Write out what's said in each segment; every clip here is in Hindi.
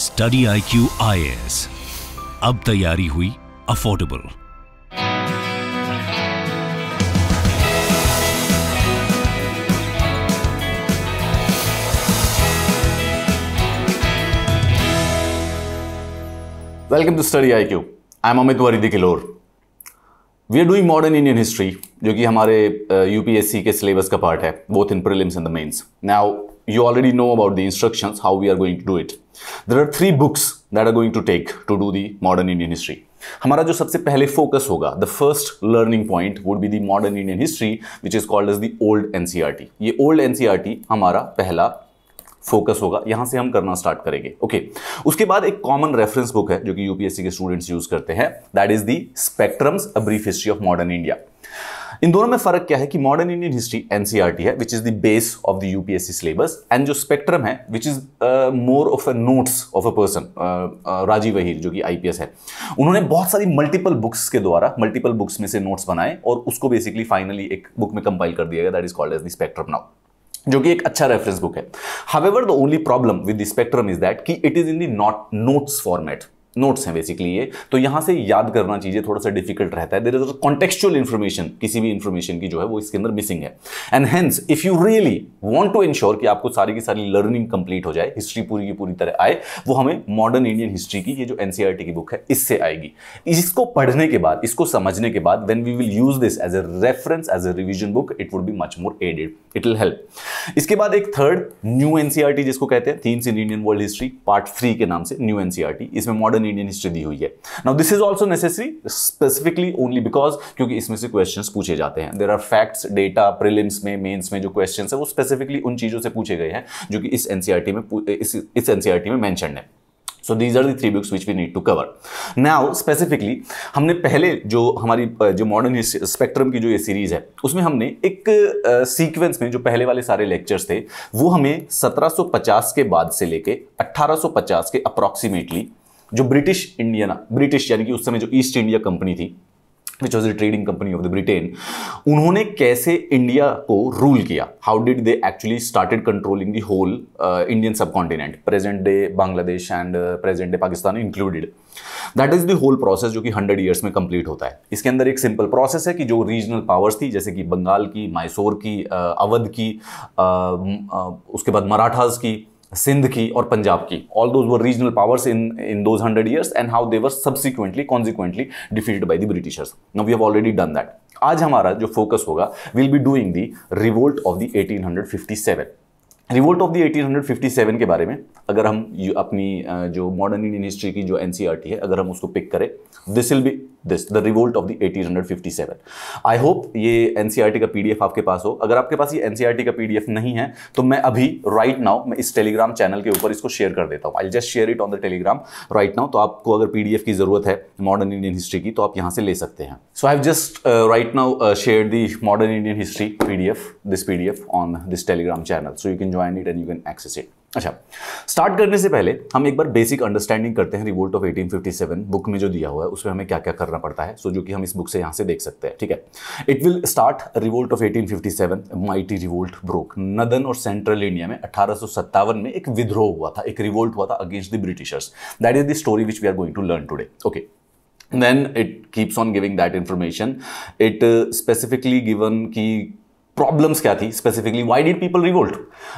Study I Q I S अब तैयारी हुई affordable welcome to study I Q I am Amit वरीदी Kilhor we are doing modern Indian history जो कि हमारे यूपीएससी uh, के सिलेबस का पार्ट है both in prelims and the mains now you already know about the instructions, how we are going to do it. There are three books that are going to take to do the modern Indian history. हमारा जो सबसे पहले फोकस होगा the first learning point would be the modern Indian history which is called as the old NCERT ये ओल्ड एनसीआरटी e हमारा पहला फोकस होगा यहां से हम करना स्टार्ट करेंगे ओके okay. उसके बाद एक कॉमन रेफरेंस बुक है जो कि यूपीएससी के स्टूडेंट्स यूज करते हैं that is the spectrums a brief history of modern India इन दोनों में फर्क क्या है कि मॉडर्न इंडियन हिस्ट्री एनसीईआरटी है which is the base of the UPSC syllabus and जो स्पेक्ट्रम है which is more of a notes of a person Rajiv Ahir जो कि आईपीएस है उन्होंने बहुत सारी मल्टीपल बुक्स के द्वारा मल्टीपल बुक्स में से नोट्स बनाए और उसको बेसिकली फाइनली एक बुक में कंपाइल कर दिया गया that is called as the spectrum now जो कि एक अच्छा रेफरेंस बुक है however the only problem with the spectrum is that कि it is in dot not notes format notes हैं बेसिकली ये तो यहाँ से याद करना चाहिए थोड़ा सा डिफिकल्ट रहता है देर इज कॉन्टेक्चुअल इन्फॉर्मेशन किसी भी इन्फॉर्मेशन की जो है वो इसके अंदर मिसिंग है and hence if you really want to ensure कि आपको सारी की सारी लर्निंग कंप्लीट हो जाए हिस्ट्री पूरी की पूरी तरह आए वो हमें मॉडर्न इंडियन हिस्ट्री की ये जो एनसीआर e की बुक है इससे आएगी इसको पढ़ने के बाद इसको समझने के बाद when we will use this as a reference as a revision book it would be much more added it will help इसके बाद एक थर्ड न्यू एनसीआर जिसको कहते हैं themes in Indian world history part three के नाम से न्यू एनसीआर e इसमें मॉडर्न मॉडर्न इंडियन हिस्ट्री दी हुई है now this is also necessary specifically only because क्योंकि इसमें से क्वेश्चन पूछे जाते हैं देर आर फैक्ट्स डेटा प्रिलिम्स में मेन्स में जो क्वेश्चन है वो स्पेसिफिकली उन चीज़ों से पूछे गए हैं जो कि इस एनसीआरटी e में इस एनसीआरटी e में मैंशन है so these are the three books which we need to cover now specifically हमने पहले जो हमारी जो मॉडर्न स्पेक्ट्रम की जो ये सीरीज है उसमें हमने एक सीक्वेंस uh, में जो पहले वाले सारे लेक्चर्स थे वो हमें 1750 के बाद से लेके 1850 के अप्रॉक्सीमेटली जो ब्रिटिश इंडिया ब्रिटिश यानी कि उस समय जो ईस्ट इंडिया कंपनी थी which was the trading company of the Britain उन्होंने कैसे इंडिया को रूल किया how did they actually started controlling the whole Indian subcontinent present day Bangladesh and present day Pakistan included that is the whole process जो कि हंड्रेड ईयर्स में कंप्लीट होता है इसके अंदर एक सिंपल प्रोसेस है कि जो रीजनल पावर्स थी जैसे कि बंगाल की मैसूर की अवध uh, की uh, uh, उसके बाद मराठास की सिंध की और पंजाब की all those were regional powers in in those hundred years and how they they were subsequently consequently defeated by the Britishers no we have already done that आज हमारा जो फोकस होगा will be doing the revolt of the eighteen hundred fifty seven revolt of the 1857 के बारे में अगर हम अपनी जो मॉडर्न इंडियन हिस्ट्री की जो एन e है अगर हम उसको पिक करें this will be this the revolt of the 1857 I hope ये एन e का पी आपके पास हो अगर आपके पास ये एन e का पी नहीं है तो मैं अभी राइट right नाउ मैं इस टेलीग्राम चैनल के ऊपर इसको शेयर कर देता हूँ I just share it on the Telegram right now तो आपको अगर पी की ज़रूरत है मॉडर्न इंडियन हिस्ट्री की तो आप यहाँ से ले सकते हैं so I have just right now share the modern Indian history P this P on this Telegram channel so you can join join it and you can access it अच्छा स्टार्ट करने से पहले हम एक बार बेसिक अंडरस्टैंडिंग करते हैं रिवोल्ट ऑफ 1857 बुक में जो दिया हुआ है उसमें हमें क्या क्या करना पड़ता है सो so, जो कि हम इस बुक से यहाँ से देख सकते हैं ठीक है it will start revolt of 1857 mighty revolt broke northern और सेंट्रल इंडिया में अठारह में एक विद्रोह हुआ था एक रिवोल्ट हुआ था against the Britishers that is the story which we are going to learn today okay then it keeps on giving that information it uh, specifically given ki problems क्या थी specifically why did people revolt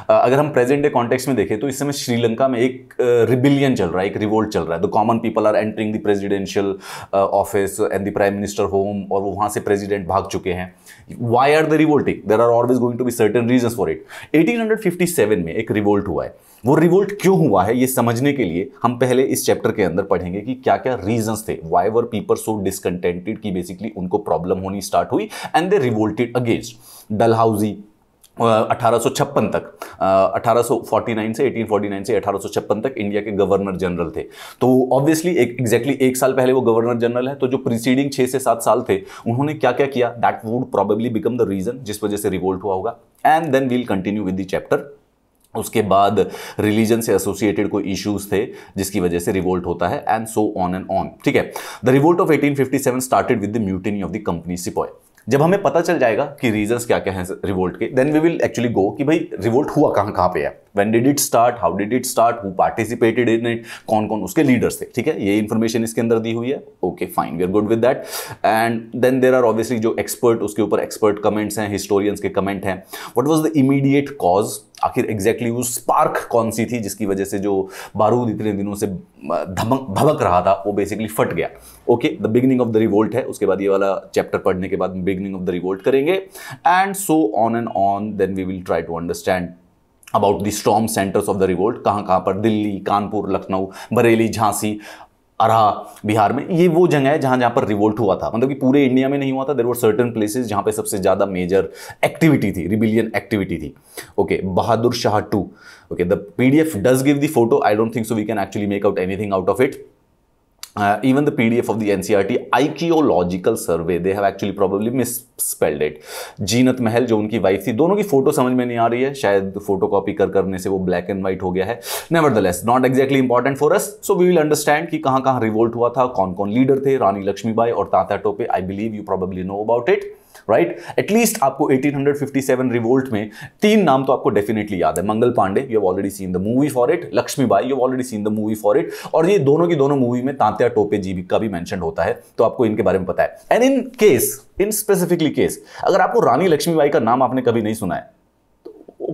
अगर हम प्रेजेंट डे कॉन्टेक्स्ट में देखें तो इस समय श्रीलंका में एक रिबिलियन uh, चल रहा है एक रिवोल्ट चल रहा है the common people are entering the presidential office and the prime minister home और वो वहाँ से प्रेजिडेंट भाग चुके हैं why are the revolting there are always going to be certain reason for it 1857 में एक रिवोल्ट हुआ है वो रिवोल्ट क्यों हुआ है ये समझने के लिए हम पहले इस चैप्टर के अंदर पढ़ेंगे कि क्या क्या रीजंस थे why were people so discontented कि बेसिकली उनको प्रॉब्लम होनी स्टार्ट हुई and they revolted against Dalhousie 1856 तक 1849 से 1849 से 1856 तक इंडिया के गवर्नर जनरल थे तो ऑब्वियसली एक एग्जैक्टली exactly एक साल पहले वो गवर्नर जनरल है तो जो प्रीसीडिंग छः से सात साल थे उन्होंने क्या क्या किया that would probably become the reason जिस वजह से रिवोल्ट हुआ होगा and then we'll continue with the chapter उसके बाद रिलीजन से एसोसिएटेड कोई इश्यूज थे जिसकी वजह से रिवोल्ट होता है and so on and on ठीक है the revolt of 1857 started with the mutiny of the company sepoy जब हमें पता चल जाएगा कि रीजंस क्या क्या हैं रिवोल्ट के then we will actually go कि भाई रिवोल्ट हुआ कहाँ कहाँ पे है when did it start how did it start who participated in it कौन कौन उसके लीडर्स थे ठीक है ये इन्फॉर्मेशन इसके अंदर दी हुई है okay fine we are good with that and then there are obviously जो एक्सपर्ट उसके ऊपर एक्सपर्ट कमेंट्स हैं हिस्टोरियंस के कमेंट हैं what was the immediate cause आखिर एग्जैक्टली वो स्पार्क कौन सी थी जिसकी वजह से जो बारूद इतने दिनों से धमक भबक रहा था वो बेसिकली फट गया okay the beginning of the revolt है उसके बाद ये वाला चैप्टर पढ़ने के बाद बिगनिंग ऑफ द रिवोल्ट करेंगे and so on and on then we will try to understand about the strong centres of the revolt कहाँ कहाँ पर दिल्ली कानपुर लखनऊ बरेली झांसी अरहा बिहार में ये वो जगह है जहाँ जहाँ पर रिवोल्ट हुआ था मतलब कि पूरे इंडिया में नहीं हुआ था देर वर सर्टन प्लेसेज जहाँ पे सबसे ज़्यादा मेजर एक्टिविटी थी रिबिलियन एक्टिविटी थी okay Bahadur Shah two okay the P D F does give the photo I don't think so we can actually make out anything out of it Uh, even the PDF of the NCRT e archaeological survey they have actually probably misspelled it Zeenat Mahal जो उनकी वाइफ थी दोनों की फोटो समझ में नहीं आ रही है शायद फोटो कॉपी कर करने से वो ब्लैक एंड व्हाइट हो गया है nevertheless not exactly important for us so we will understand कि कहाँ कहाँ रिवोल्ट हुआ था कौन कौन लीडर थे रानी लक्ष्मीबाई और Tatya Tope I believe you probably know about it right at least आपको 1857 रिवोल्ट में तीन नाम तो आपको डेफिनेटली याद है Mangal Pandey you have already seen the movie for it Lakshmi Bai you already seen the movie for it और ये दोनों की दोनों मूवी में तांत्या टोपे जी का भी मैंशन होता है तो आपको इनके बारे में पता है and in case in specifically case अगर आपको रानी लक्ष्मीबाई का नाम आपने कभी नहीं सुना है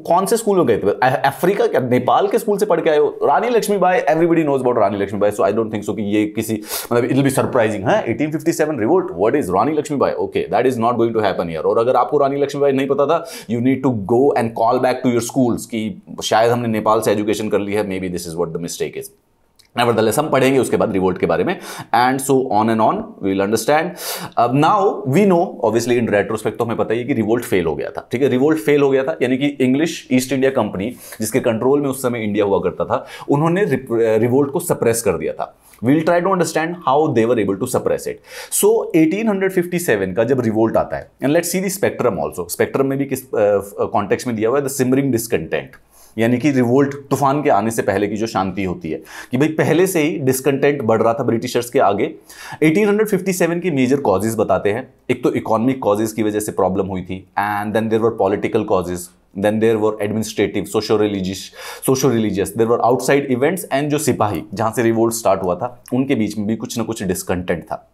कौन से स्कूल में गए थे अफ्रीका क्या नेपाल के स्कूल से पढ़ के आए हो Rani Lakshmi Bai everybody knows about Rani Lakshmi Bai so I don't think so कि ये किसी मतलब इट बी सरप्राइजिंग है seven revolt what is Rani Lakshmi Bai okay that is not going to happen year और अगर आपको रानी लक्ष्मी बाई नहीं पता था you need to go and call back to your schools की शायद हमने नेपाल से एजुकेशन कर ली है may be this is what the mistake is nevertheless हम पढ़ेंगे उसके बाद रिवोल्ट के बारे में and so on and on we'll understand अब now we know obviously in retrospect तो हमें पता ही कि रिवोल्ट फेल हो गया था ठीक है रिवोल्ट फेल हो गया था यानी कि इंग्लिश ईस्ट इंडिया कंपनी जिसके कंट्रोल में उस समय इंडिया हुआ करता था उन्होंने रिवोल्ट को सप्रेस कर दिया था we'll try to understand how they were able to suppress it so eighteen hundred fifty seven का जब रिवोल्ट आता है and let see the spectrum also spectrum में भी किस कॉन्टेक्स uh, में दिया हुआ है द सिमरिंग डिसकंटेंट यानी कि रिवोल्ट तूफान के आने से पहले की जो शांति होती है कि भाई पहले से ही डिस्कंटेंट बढ़ रहा था ब्रिटिशर्स के आगे 1857 की मेजर कॉजेज बताते हैं एक तो इकोनॉमिक कॉजेज की वजह से प्रॉब्लम हुई थी and then there were political causes then there were administrative socio religious socio religious there were outside events and जो सिपाही जहाँ से रिवोल्ट स्टार्ट हुआ था उनके बीच में भी कुछ ना कुछ डिस्कंटेंट था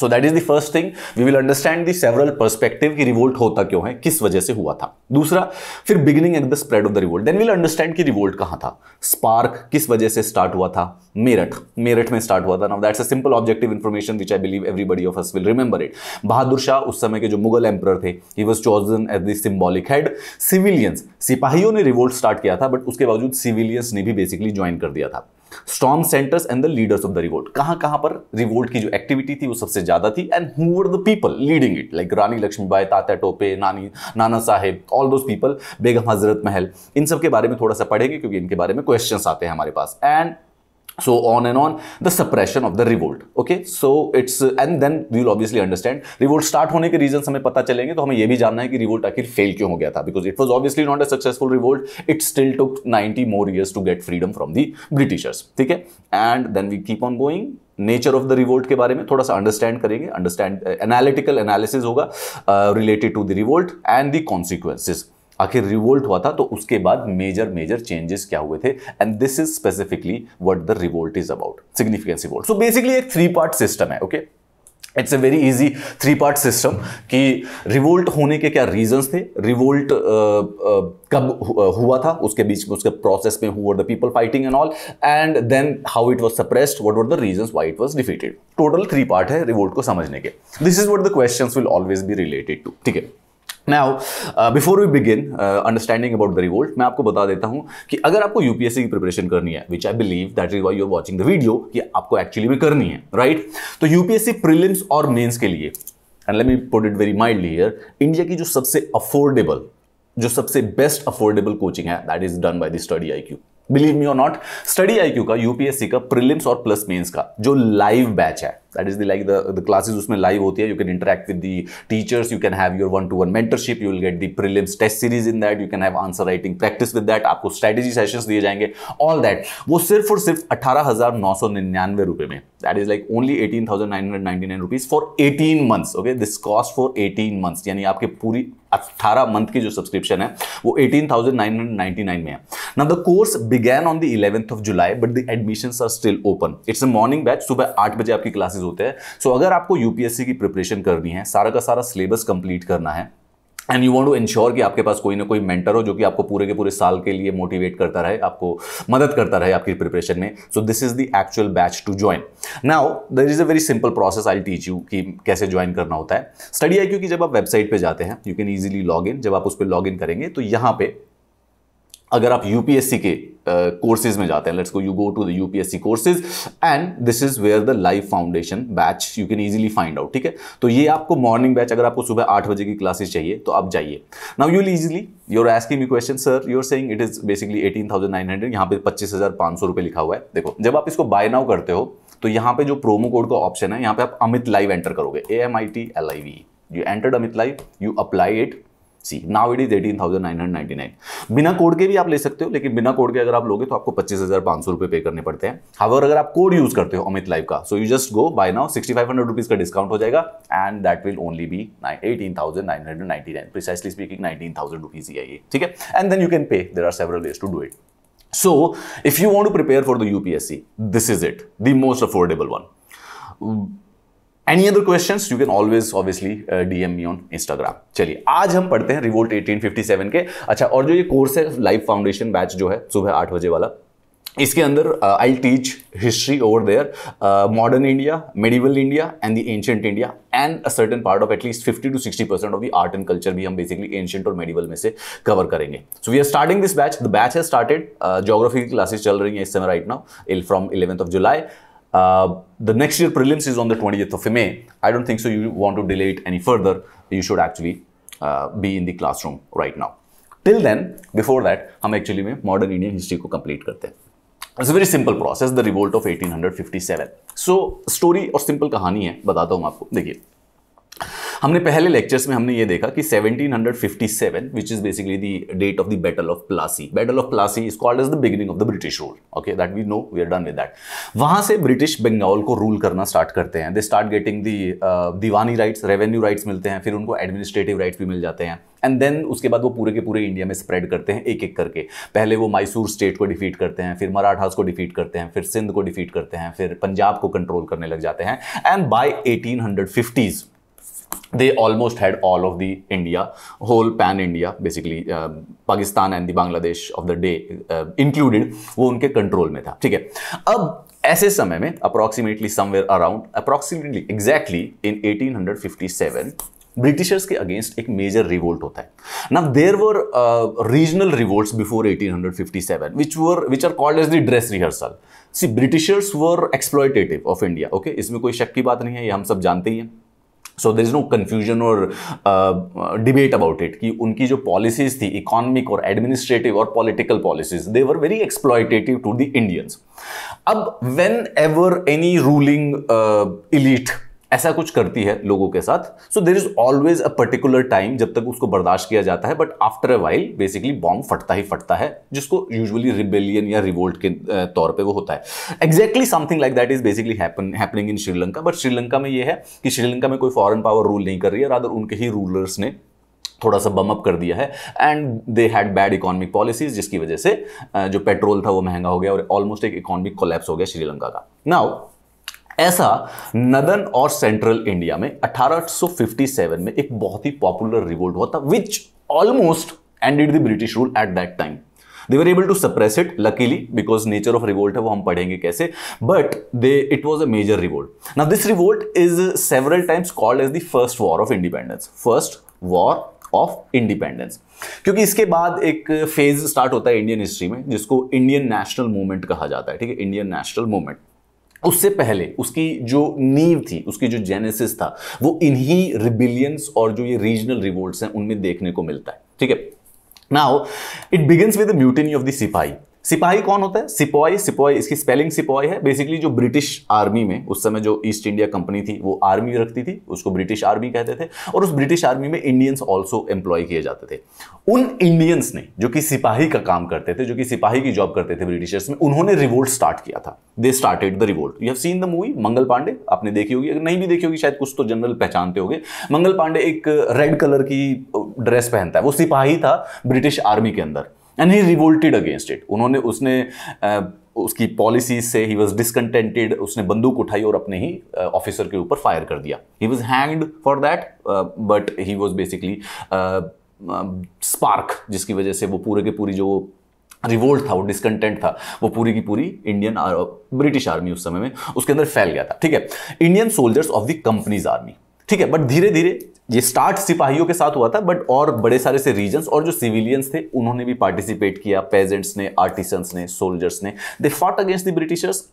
so that is the first thing we will understand the several perspective कि रिवोल्ट होता क्यों है किस वजह से हुआ था दूसरा फिर beginning at the spread of the revolt then will understand कि रिवोल्ट कहाँ था स्पार्क किस वजह से स्टार्ट हुआ था मेरठ मेरठ में स्टार्ट हुआ था now that's a simple objective information which I believe everybody of us will remember it Bahadur Shah उस समय के जो मुगल एम्पर थे he was chosen as the symbolic head civilians सिपाहियों ने रिवोल्ट स्टार्ट किया था बट उसके बावजूद सिविलियंस ने भी बेसिकली ज्वाइन कर दिया था strong centres and the leaders of the revolt कहां कहां पर रिवोल्ट की जो एक्टिविटी थी वो सबसे ज्यादा थी and who were the people leading it like Rani Lakshmibai Tatya Tope नानी नाना साहेब all those people Begum Hazrat Mahal इन सब के बारे में थोड़ा सा पढ़ेंगे क्योंकि इनके बारे में क्वेश्चन आते हैं हमारे पास and so on and on the suppression of the revolt okay so it's and then we will obviously understand revolt start hone ke reasons hame pata chalenge to hame ye bhi janna hai ki revolt akhir fail क्यों ho gaya tha because it was obviously not a successful revolt it still took 90 more years to get freedom from the britishers theek hai and then we keep on going nature of the revolt के बारे में थोड़ा सा अंडरस्टैंड करेंगे अंडरस्टैंड एनालिटिकल एनालिसिस होगा related to the revolt and the consequences आखिर रिवोल्ट हुआ था तो उसके बाद मेजर मेजर चेंजेस क्या हुए थे and this is specifically what the revolt is about significance revolt so basically एक थ्री पार्ट सिस्टम है okay okay? It's a very easy three part system कि रिवोल्ट होने के क्या रीजंस थे रिवोल्ट uh, uh, कब uh, हुआ था उसके बीच में उसके प्रोसेस में हुआ the people fighting and all and then how it was suppressed what were the reasons why it was defeated total three part है रिवोल्ट को समझने के this is what the questions will always be related to ठीक है now before we begin understanding about the revolt मैं आपको बता देता हूं कि अगर आपको यूपीएससी की प्रिपरेशन करनी है which I believe that is why you are watching the video कि आपको एक्चुअली में करनी है राइट right? तो यूपीएससी प्रिलिम्स और मेन्स के लिए and let me put it very mild here India की जो सबसे अफोर्डेबल जो सबसे बेस्ट अफोर्डेबल कोचिंग है that is done by the study I Q believe me और नॉट स्टडी आई क्यू का यूपीएससी का प्रिलिम्स और प्लस मेन्स का जो लाइव बैच है that is the like the the classes उसमें लाइव होती है you can interact with the teachers you can have your one to one mentorship you will get the prelims test series in that you can have answer writing practice with that आपको स्ट्रैटेजी सेशंस दिए जाएंगे ऑल दैट वो सिर्फ और सिर्फ अठारह हजार नौ सौ निन्यानवे रुपए में that is like only eighteen thousand nine hundred ninety nine rupees for eighteen months okay this cost for eighteen months यानी आपके पूरी अट्ठारह मंथ की जो सब्सक्रिप्शन है वो eighteen thousand nine hundred nine में है now the course began on the eleventh of July but the admission are still open it's a morning batch सुबह आठ बजे आपकी क्लासेस क्लासेस होते हैं सो so, अगर आपको यूपीएससी की प्रिपरेशन करनी है सारा का सारा सिलेबस कंप्लीट करना है and you want to ensure कि आपके पास कोई ना कोई मेंटर हो जो कि आपको पूरे के पूरे साल के लिए मोटिवेट करता रहे आपको मदद करता रहे आपकी प्रिपरेशन में so this is the actual batch to join now there is a very simple process I teach you कि कैसे ज्वाइन करना होता है स्टडी आई की जब आप वेबसाइट पर जाते हैं you can easily log in जब आप उस पर लॉग इन करेंगे तो यहाँ पे अगर आप यूपीएससी के कोर्सेज uh, में जाते हैं let's go you go to the UPSC courses and this is where the live foundation batch you can easily find out ठीक है तो ये आपको मॉर्निंग बैच अगर आपको सुबह आठ बजे की क्लासेस चाहिए तो आप जाइए now you will easily you're asking me question sir you're saying it is basically eighteen thousand nine hundred यहाँ पे पच्चीस हज़ार पांच सौ रुपये लिखा हुआ है देखो जब आप इसको बाय नाउ करते हो तो यहाँ पे जो प्रोमो कोड का ऑप्शन है यहाँ पे आप अमित लाइव एंटर करोगे A M I T L I V you entered Amit live you apply it see now it is eighteen thousand nine hundred ninety nine बिना कोड के भी आप ले सकते हो लेकिन बिना कोड के अगर आप लोगे तो आपको पच्चीस हज़ार पांच सौ रुपए पे करने पड़ते हैं हावर अगर आप कोड यूज़ करते हो अमित लाइव का so you just go by now sixty five hundred rupees का डिस्काउंट हो जाएगा and that will only be eighteen thousand nine hundred ninety nine precisely speaking nineteen thousand rupees ही आइए ठीक है and then you can pay there are several ways to do it so if you want to prepare for the U P S C this is it the most affordable one any other question you can always obviously DM me on Instagram चलिए आज हम पढ़ते हैं रिवोल्ट 1857 के अच्छा और जो ये कोर्स है लाइफ फाउंडेशन बैच जो है सुबह आठ बजे वाला इसके अंदर I teach history over there modern India medieval India and the ancient India and a certain part of at least 50 to 60 percent of the art and culture भी हम बेसिकली एंशियंट और मेडिवल में से कवर करेंगे so we are starting this batch the batch है स्टार्टेड जोग्राफी की क्लासेस चल रही है इस समय right now from eleventh of July Uh, the next year prelims is on the 20th of May. I don't think so you want to delay it any further. You should actually uh, be in the classroom right now. Till then, before that, am actually में modern Indian history complete करते It's a very simple process, the revolt of 1857. So, story or simple कहानी है, बताता हूँ आपको. देखिए, हमने पहले लेक्चर्स में हमने ये देखा कि 1757 which is basically the date of the battle of Plassey battle of Plassey is called as the beginning of the British rule okay that we know we are done with that वहां से ब्रिटिश बंगाल को रूल करना स्टार्ट करते हैं they start getting the diwani rights revenue rights मिलते हैं फिर उनको एडमिनिस्ट्रेटिव राइट्स भी मिल जाते हैं एंड देन उसके बाद वो पूरे के पूरे इंडिया में स्प्रेड करते हैं एक एक करके पहले वो मैसूर स्टेट को डिफीट करते हैं फिर मराठास को डिफीट करते हैं फिर सिंध को डिफीट करते हैं फिर पंजाब को कंट्रोल करने लग जाते हैं and by eighteen hundred fifties they almost had all of the India, whole pan India, basically uh, Pakistan and the Bangladesh of the day uh, included, वो उनके कंट्रोल में था ठीक है अब ऐसे समय में approximately somewhere around approximately exactly in 1857 Britishers के अगेंस्ट एक मेजर रिवोल्ट होता है now there were regional revolt before 1857 which were which are called as the dress rehearsal see Britishers were exploitative of India okay इसमें कोई शक की बात नहीं है ये हम सब जानते ही हैं so there is no confusion और डिबेट अबाउट इट कि उनकी जो पॉलिसीज थी इकोनॉमिक और एडमिनिस्ट्रेटिव और political policies they were very exploitative to the Indians अब whenever any ruling elite ऐसा कुछ करती है लोगों के साथ so there is always a particular time जब तक उसको बर्दाश्त किया जाता है but after a while basically bomb फटता ही फटता है जिसको यूजुअली रिबेलियन या रिवोल्ट के तौर पे वो होता है exactly something like that is basically happening in Sri Lanka but Sri Lanka में यह है कि श्रीलंका में कोई फॉरन पावर रूल नहीं कर रही है रादर उनके ही रूलर्स ने थोड़ा सा बम अप कर दिया है and they had bad economic policies जिसकी वजह से जो पेट्रोल था वो महंगा हो गया और ऑलमोस्ट एक इकोनॉमिक कोलैप्स हो गया श्रीलंका का नाउ ऐसा नदन और सेंट्रल इंडिया में 1857 में एक बहुत ही पॉपुलर रिवोल्ट हुआ था which almost ended the British rule at that time they were able to suppress it luckily because nature of revolt है वो हम पढ़ेंगे कैसे but they it was a major revolt now this revolt is several times called as the first war of independence first war of independence क्योंकि इसके बाद एक फेज स्टार्ट होता है इंडियन हिस्ट्री में जिसको इंडियन नेशनल मूवमेंट कहा जाता है ठीक है इंडियन नेशनल मूवमेंट उससे पहले उसकी जो नींव थी उसकी जो जेनेसिस था वो इन्हीं रिबिलियंस और जो ये रीजनल रिवोल्ट्स हैं उनमें देखने को मिलता है ठीक है now it begins with the mutiny of the sipahi सिपाही कौन होता है सिपाही सिपाही इसकी स्पेलिंग सिपाही है बेसिकली जो ब्रिटिश आर्मी में उस समय जो ईस्ट इंडिया कंपनी थी वो आर्मी रखती थी उसको ब्रिटिश आर्मी कहते थे और उस ब्रिटिश आर्मी में इंडियंस ऑल्सो एम्प्लॉय किए जाते थे उन इंडियंस ने जो कि सिपाही का काम करते थे जो कि सिपाही की जॉब करते थे ब्रिटिशर्स में उन्होंने रिवोल्ट स्टार्ट किया था they started the revolt you have seen the movie Mangal Pandey आपने देखी होगी अगर नहीं भी देखी होगी शायद कुछ तो जनरल पहचानते होंगे मंगल पांडे एक रेड कलर की ड्रेस पहनता है वो सिपाही था ब्रिटिश आर्मी के अंदर and he revolted against it उन्होंने उसने उसकी पॉलिसी से ही वॉज डिसकंटेंटेड उसने बंदूक उठाई और अपने ही ऑफिसर के ऊपर फायर कर दिया he was hanged for that but he was basically spark जिसकी वजह से वो पूरे के पूरी जो रिवोल्ट था वो डिसकंटेंट था वो पूरी की पूरी इंडियन ब्रिटिश आर्मी उस समय में उसके अंदर फैल गया था ठीक है Indian soldiers of the company's army ठीक है बट धीरे धीरे ये स्टार्ट सिपाहियों के साथ हुआ था बट और बड़े सारे से रीजन और जो सिविलियंस थे उन्होंने भी पार्टिसिपेट किया पेजेंट्स ने आर्टिसंस ने सोल्जर्स ने they fought against the Britishers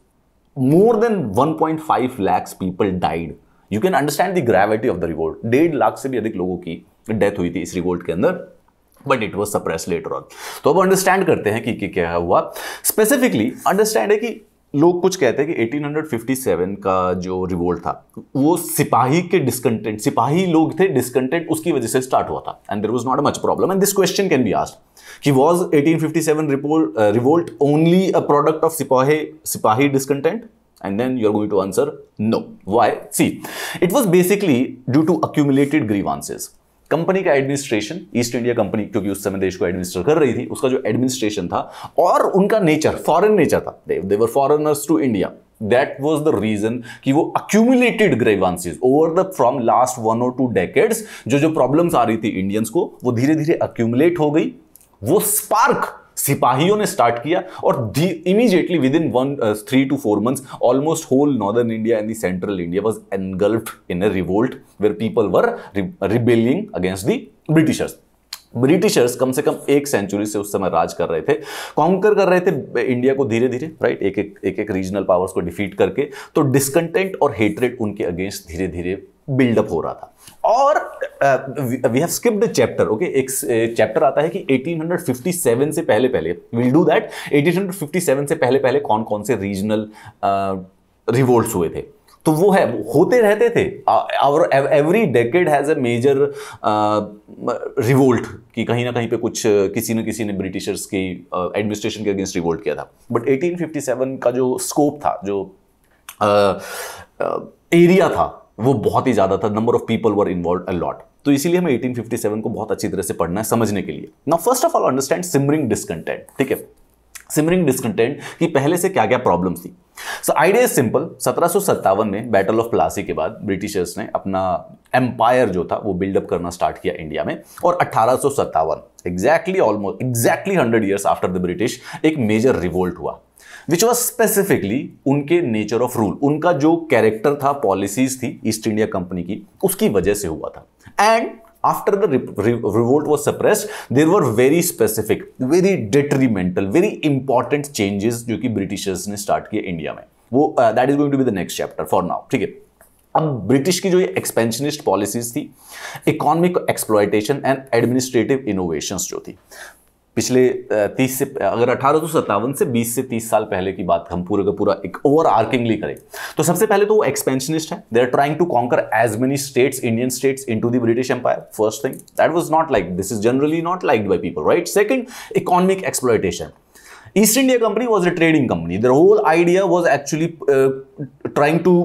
more than 1.5 lakhs people died you can understand the gravity of the revolt डेढ़ लाख से भी अधिक लोगों की डेथ हुई थी इस रिवोल्ट के अंदर but it was suppress later on तो अब अंडरस्टैंड करते हैं कि, कि क्या हुआ स्पेसिफिकली अंडरस्टैंड है कि लोग कुछ कहते हैं कि 1857 का जो रिवोल्ट था वो सिपाही के डिस्कंटेंट सिपाही लोग थे डिस्कंटेंट उसकी वजह से स्टार्ट हुआ था and there was not much problem and this question can be asked कि was 1857 report revolt only a product of sipahi sipahi discontent then you are going to answer no why see it was basically due to accumulated grievances company का एडमिनिस्ट्रेशन ईस्ट इंडिया कंपनी क्योंकि उस समय देश को एडमिनिस्टर कर रही थी उसका जो एडमिनिस्ट्रेशन था और उनका नेचर फॉरेन नेचर था they were foreigners to India that was the reason कि वो accumulated grievances over the from last one और टू डेकेड्स जो जो प्रॉब्लम्स आ रही थी इंडियंस को वो धीरे धीरे अक्यूमुलेट हो गई वो स्पार्क सिपाहियों ने स्टार्ट किया और immediately within one three two four months almost whole northern India and central India was engulf in a revolt where people were rebelling against the Britishers Britishers कम से कम एक सेंचुरी से उस समय राज कर रहे थे कॉन्कर कर रहे थे इंडिया को धीरे धीरे राइट एक एक एक एक रीजनल पावर्स को डिफीट करके तो डिस्कंटेंट और हेटरेट उनके अगेंस्ट धीरे धीरे बिल्डअप हो रहा था और we have skipped chapter okay एक चैप्टर आता है कि 1857 से पहले पहले विल डू दैट 1857 से पहले पहले कौन कौन से रीजनल रिवोल्ट्स uh, हुए थे तो वो है होते रहते थे और every decade has a major revolt कि कहीं ना कहीं पे कुछ uh, किसी न किसी ने ब्रिटिशर्स की एडमिनिस्ट्रेशन uh, के अगेंस्ट रिवोल्ट किया था बट 1857 का जो स्कोप था जो एरिया uh, uh, था वो बहुत ही ज़्यादा था number of people were involve a lot तो इसीलिए हमें 1857 को बहुत अच्छी तरह से पढ़ना है समझने के लिए ना first of all understand simmering discontent ठीक है सिमरिंग डिस्कंटेंट की पहले से क्या क्या प्रॉब्लम थी सो आइडिया इज सिंपल सत्रह में बैटल ऑफ प्लासी के बाद ब्रिटिशर्स ने अपना एम्पायर जो था वो बिल्डअप करना स्टार्ट किया इंडिया में और अट्ठारह exactly almost exactly hundred years after the British एक मेजर रिवोल्ट हुआ विच वॉज स्पेसिफिकली उनके नेचर ऑफ रूल उनका जो कैरेक्टर था पॉलिसीज थी ईस्ट इंडिया कंपनी की उसकी वजह से हुआ था and after the re re revolt was suppressed there were very specific very detrimental very important changes jo ki britishers ne start kiye india mein wo uh, that is going to be the next chapter for now theek hai अब ब्रिटिश की जो ये एक्सपेंशनिस्ट पॉलिसीज थी economic exploitation and administrative innovations जो थी पिछले तीस से अगर अठारह से बीस से तीस साल पहले की बात हम पूरे का पूरा एक ओवर आर्किंगली करें तो सबसे पहले तो वो एक्सपेंशनिस्ट है they are trying to conquer as many states Indian states into the British empire first thing that was not like this is generally not like by people right second economic exploitation East India Company was a trading company Their whole idea was actually trying to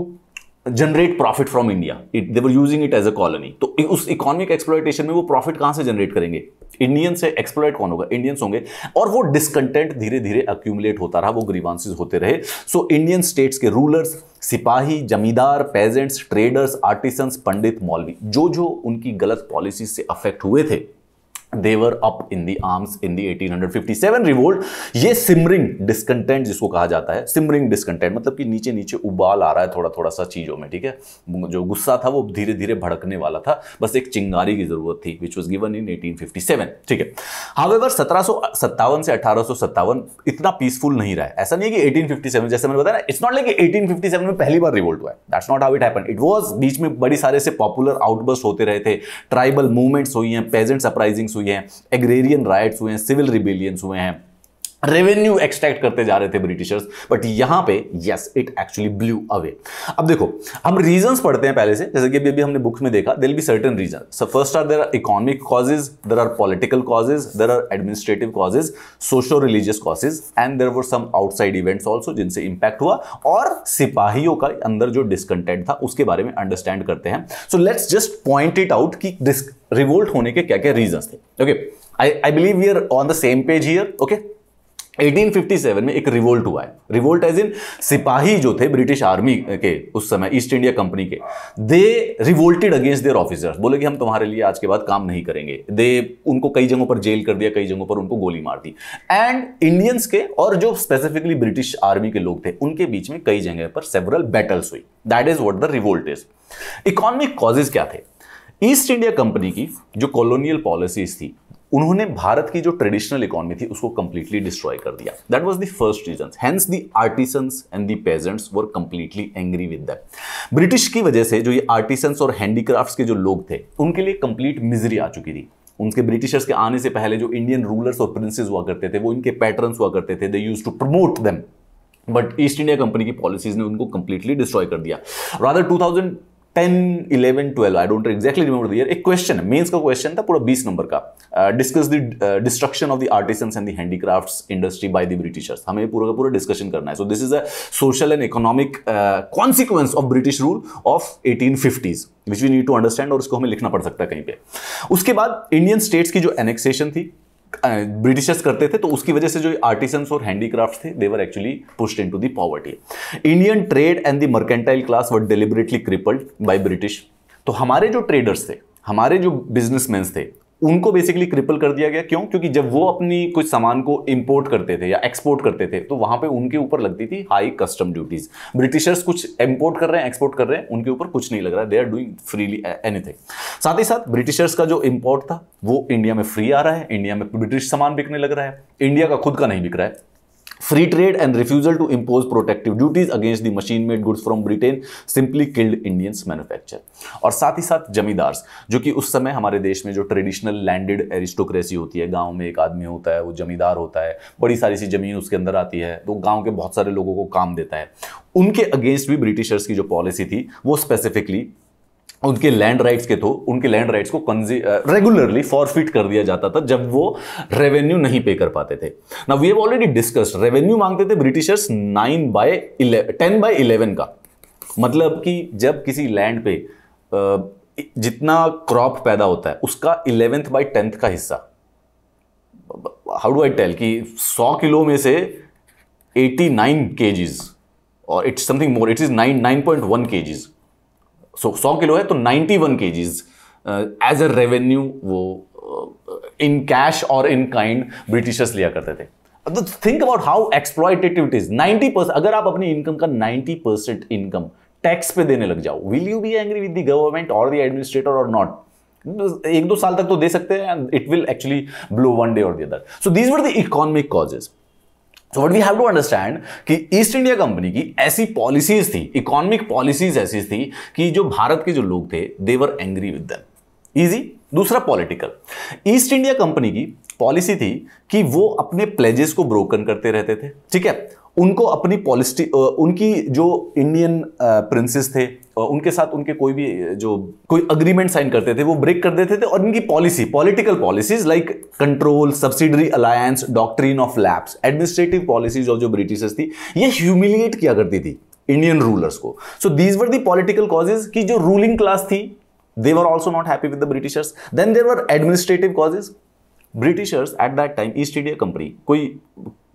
generate profit from India it they using it as a colony तो उस इकोनॉमिक एक्सप्लोइटेशन में वो प्रॉफिट कहां से जनरेट करेंगे इंडियन से एक्सप्लोइट कौन होगा इंडियंस होंगे और वो डिसकंटेंट धीरे धीरे अक्यूमुलेट होता रहा वो ग्रीवांसिस होते रहे सो इंडियन स्टेट्स के रूलर्स सिपाही जमींदार पेजेंट्स ट्रेडर्स आर्टिसंस पंडित मौलवी जो जो उनकी गलत पॉलिसी से अफेक्ट हुए थे they were up in the arms in the 1857 revolt ये सिमरिंग डिस्कंटेंट जिसको कहा जाता है सिमरिंग डिस्कंटेंट मतलब कि नीचे नीचे उबाल आ रहा है थोड़ा थोड़ा सा चीज़ों में ठीक है जो गुस्सा था वो धीरे धीरे भड़कने वाला था बस एक चिंगारी की जरूरत थी विच वॉज गिवन इन 1857 ठीक है हावेवर सत्रह से अठारह इतना पीसफुल नहीं रहा है ऐसा नहीं है कि 1857 जैसे मैंने बताया इट्स नॉट लाइक 1857 में पहली बार रिवोल्ट हुआ है that's not how it happen it was बीच में बड़ी सारे से पॉपुलर आउटबर्स होते रहे थे ट्राइबल मूवमेंट्स हुई हैं पेजेंट्स अपराइजिंग्स हुई हुई हैं एग्रेरियन राइट्स हुए हैं सिविल रिबेलियंस हुए हैं रेवेन्यू एक्सट्रैक्ट करते जा रहे थे ब्रिटिशर्स बट यहां पे yes it actually blew away अब देखो हम रीजंस पढ़ते हैं पहले से जैसे कि अभी अभी हमने बुक्स में देखा दिल be certain reason so first are there are economic causes there are political causes there are administrative causes socio religious causes and there were some outside events also जिनसे इंपैक्ट हुआ और सिपाहियों का अंदर जो डिसकंटेंट था उसके बारे में अंडरस्टैंड करते हैं so let's just point it out कि रिवोल्ट होने के क्या क्या रीजन थे okay I I believe we are on the same page here okay 1857 में एक रिवोल्ट हुआ है रिवोल्ट एज इन सिपाही जो थे ब्रिटिश आर्मी के उस समय ईस्ट इंडिया कंपनी के they revolted against their officers बोले कि हम तुम्हारे लिए आज के बाद काम नहीं करेंगे दे उनको कई जगहों पर जेल कर दिया कई जगहों पर उनको गोली मार दी एंड इंडियंस के और जो स्पेसिफिकली ब्रिटिश आर्मी के लोग थे उनके बीच में कई जगह पर सेवरल बैटल्स हुई that is what the revolt is economic causes क्या थे ईस्ट इंडिया कंपनी की जो कॉलोनियल पॉलिसीज थी उन्होंने भारत की जो ट्रेडिशनल इकोनॉमी थी उसको कंप्लीटली डिस्ट्रॉय कर दिया that was the first reason hence the artisans and the peasants were completely angry with that British की वजह से जो ये आर्टिसंस और हैंडीक्राफ्ट्स के जो लोग थे उनके लिए कंप्लीट मिजरी आ चुकी थी उनके ब्रिटिशर्स के आने से पहले जो इंडियन रूलर्स और प्रिंसेस हुआ करते थे वो इनके पैटर्न्स हुआ करते थे they use to promote them but East India Company की पॉलिसीज ने उनको कंप्लीटली डिस्ट्रॉय कर दिया rather 2000 ten eleven twelve I don't exactly remember there एक क्वेश्चन है मेन्स का क्वेश्चन था पूरा बीस नंबर का discuss the destruction of the artisans and the handicrafts industry by the Britishers हमें पूरा का पूरा डिस्कशन करना है so this is a social and economic consequence of British rule of eighteen fifties which we need to understand और उसको हमें लिखना पड़ सकता है कहीं पर उसके बाद इंडियन स्टेट्स की जो एनेक्सेशन थी ब्रिटिशर्स करते थे तो उसकी वजह से जो आर्टिसंस और हैंडीक्राफ्ट थे they were actually into the poverty Indian trade and the mercantile class were deliberately crippled by British तो हमारे जो ट्रेडर्स थे हमारे जो बिजनेसमैन थे उनको बेसिकली क्रिपल कर दिया गया क्यों क्योंकि जब वो अपनी कुछ सामान को इंपोर्ट करते थे या एक्सपोर्ट करते थे तो वहां पे उनके ऊपर लगती थी हाई कस्टम ड्यूटीज ब्रिटिशर्स कुछ इंपोर्ट कर रहे हैं एक्सपोर्ट कर रहे हैं उनके ऊपर कुछ नहीं लग रहा they are doing freely anything साथ ही साथ ब्रिटिशर्स का जो इंपोर्ट था वो इंडिया में फ्री आ रहा है इंडिया में ब्रिटिश सामान बिकने लग रहा है इंडिया का खुद का नहीं बिक रहा है free trade and refusal to impose protective duties against the machine made goods from Britain simply killed Indians manufacture और साथ ही साथ जमींदार्स जो कि उस समय हमारे देश में जो ट्रेडिशनल लैंडेड एरिस्टोक्रेसी होती है गांव में एक आदमी होता है वो जमींदार होता है बड़ी सारी सी जमीन उसके अंदर आती है तो गांव के बहुत सारे लोगों को काम देता है उनके अगेंस्ट भी ब्रिटिशर्स की जो पॉलिसी थी वो स्पेसिफिकली उनके लैंड राइट्स के थ्रो उनके लैंड राइट्स को रेगुलरली फॉरफिट कर दिया जाता था जब वो रेवेन्यू नहीं पे कर पाते थे ना we have already discuss revenue मांगते थे Britishers nine by ten by eleven का मतलब कि जब किसी लैंड पे जितना क्रॉप पैदा होता है उसका इलेवेंथ बाय टेंथ का हिस्सा हाउ डू आई टेल कि सौ किलो में से एटी नाइन और it's something more it is nine nine point one KGs so so, 100 kilo है तो 91 वन के जीज एज अ रेवेन्यू वो इन uh, कैश और इन काइंड ब्रिटिशर्स लिया करते थे think about how exploitative it is ninety percent अगर आप अपनी इनकम का नाइनटी परसेंट इनकम टैक्स पे देने लग जाओ will you be angry with the government और द एडमिनिस्ट्रेटर और नॉट एक दो साल तक तो दे सकते हैं and it will actually blow one day और the other so these were the economic causes so what we have to understand कि ईस्ट इंडिया कंपनी की ऐसी पॉलिसीज थी इकोनॉमिक पॉलिसीज ऐसी थी कि जो भारत के जो लोग थे देवर एंग्री विद दम ईजी दूसरा पॉलिटिकल ईस्ट इंडिया कंपनी की पॉलिसी थी कि वो अपने प्लेजेस को ब्रोकन करते रहते थे ठीक है उनको अपनी पॉलिसी उनकी जो इंडियन प्रिंसेस थे उनके साथ उनके कोई भी जो कोई अग्रीमेंट साइन करते थे वो ब्रेक कर देते थे और इनकी policy political policies like control subsidiary alliance doctrine of lapse administrative policies of जो ब्रिटिशर्स थी ये ह्यूमिलिएट किया करती थी इंडियन रूलर्स को so these were the political causes की जो रूलिंग क्लास थी they were also not happy with the Britishers then there were administrative causes Britishers at that time East India Company कोई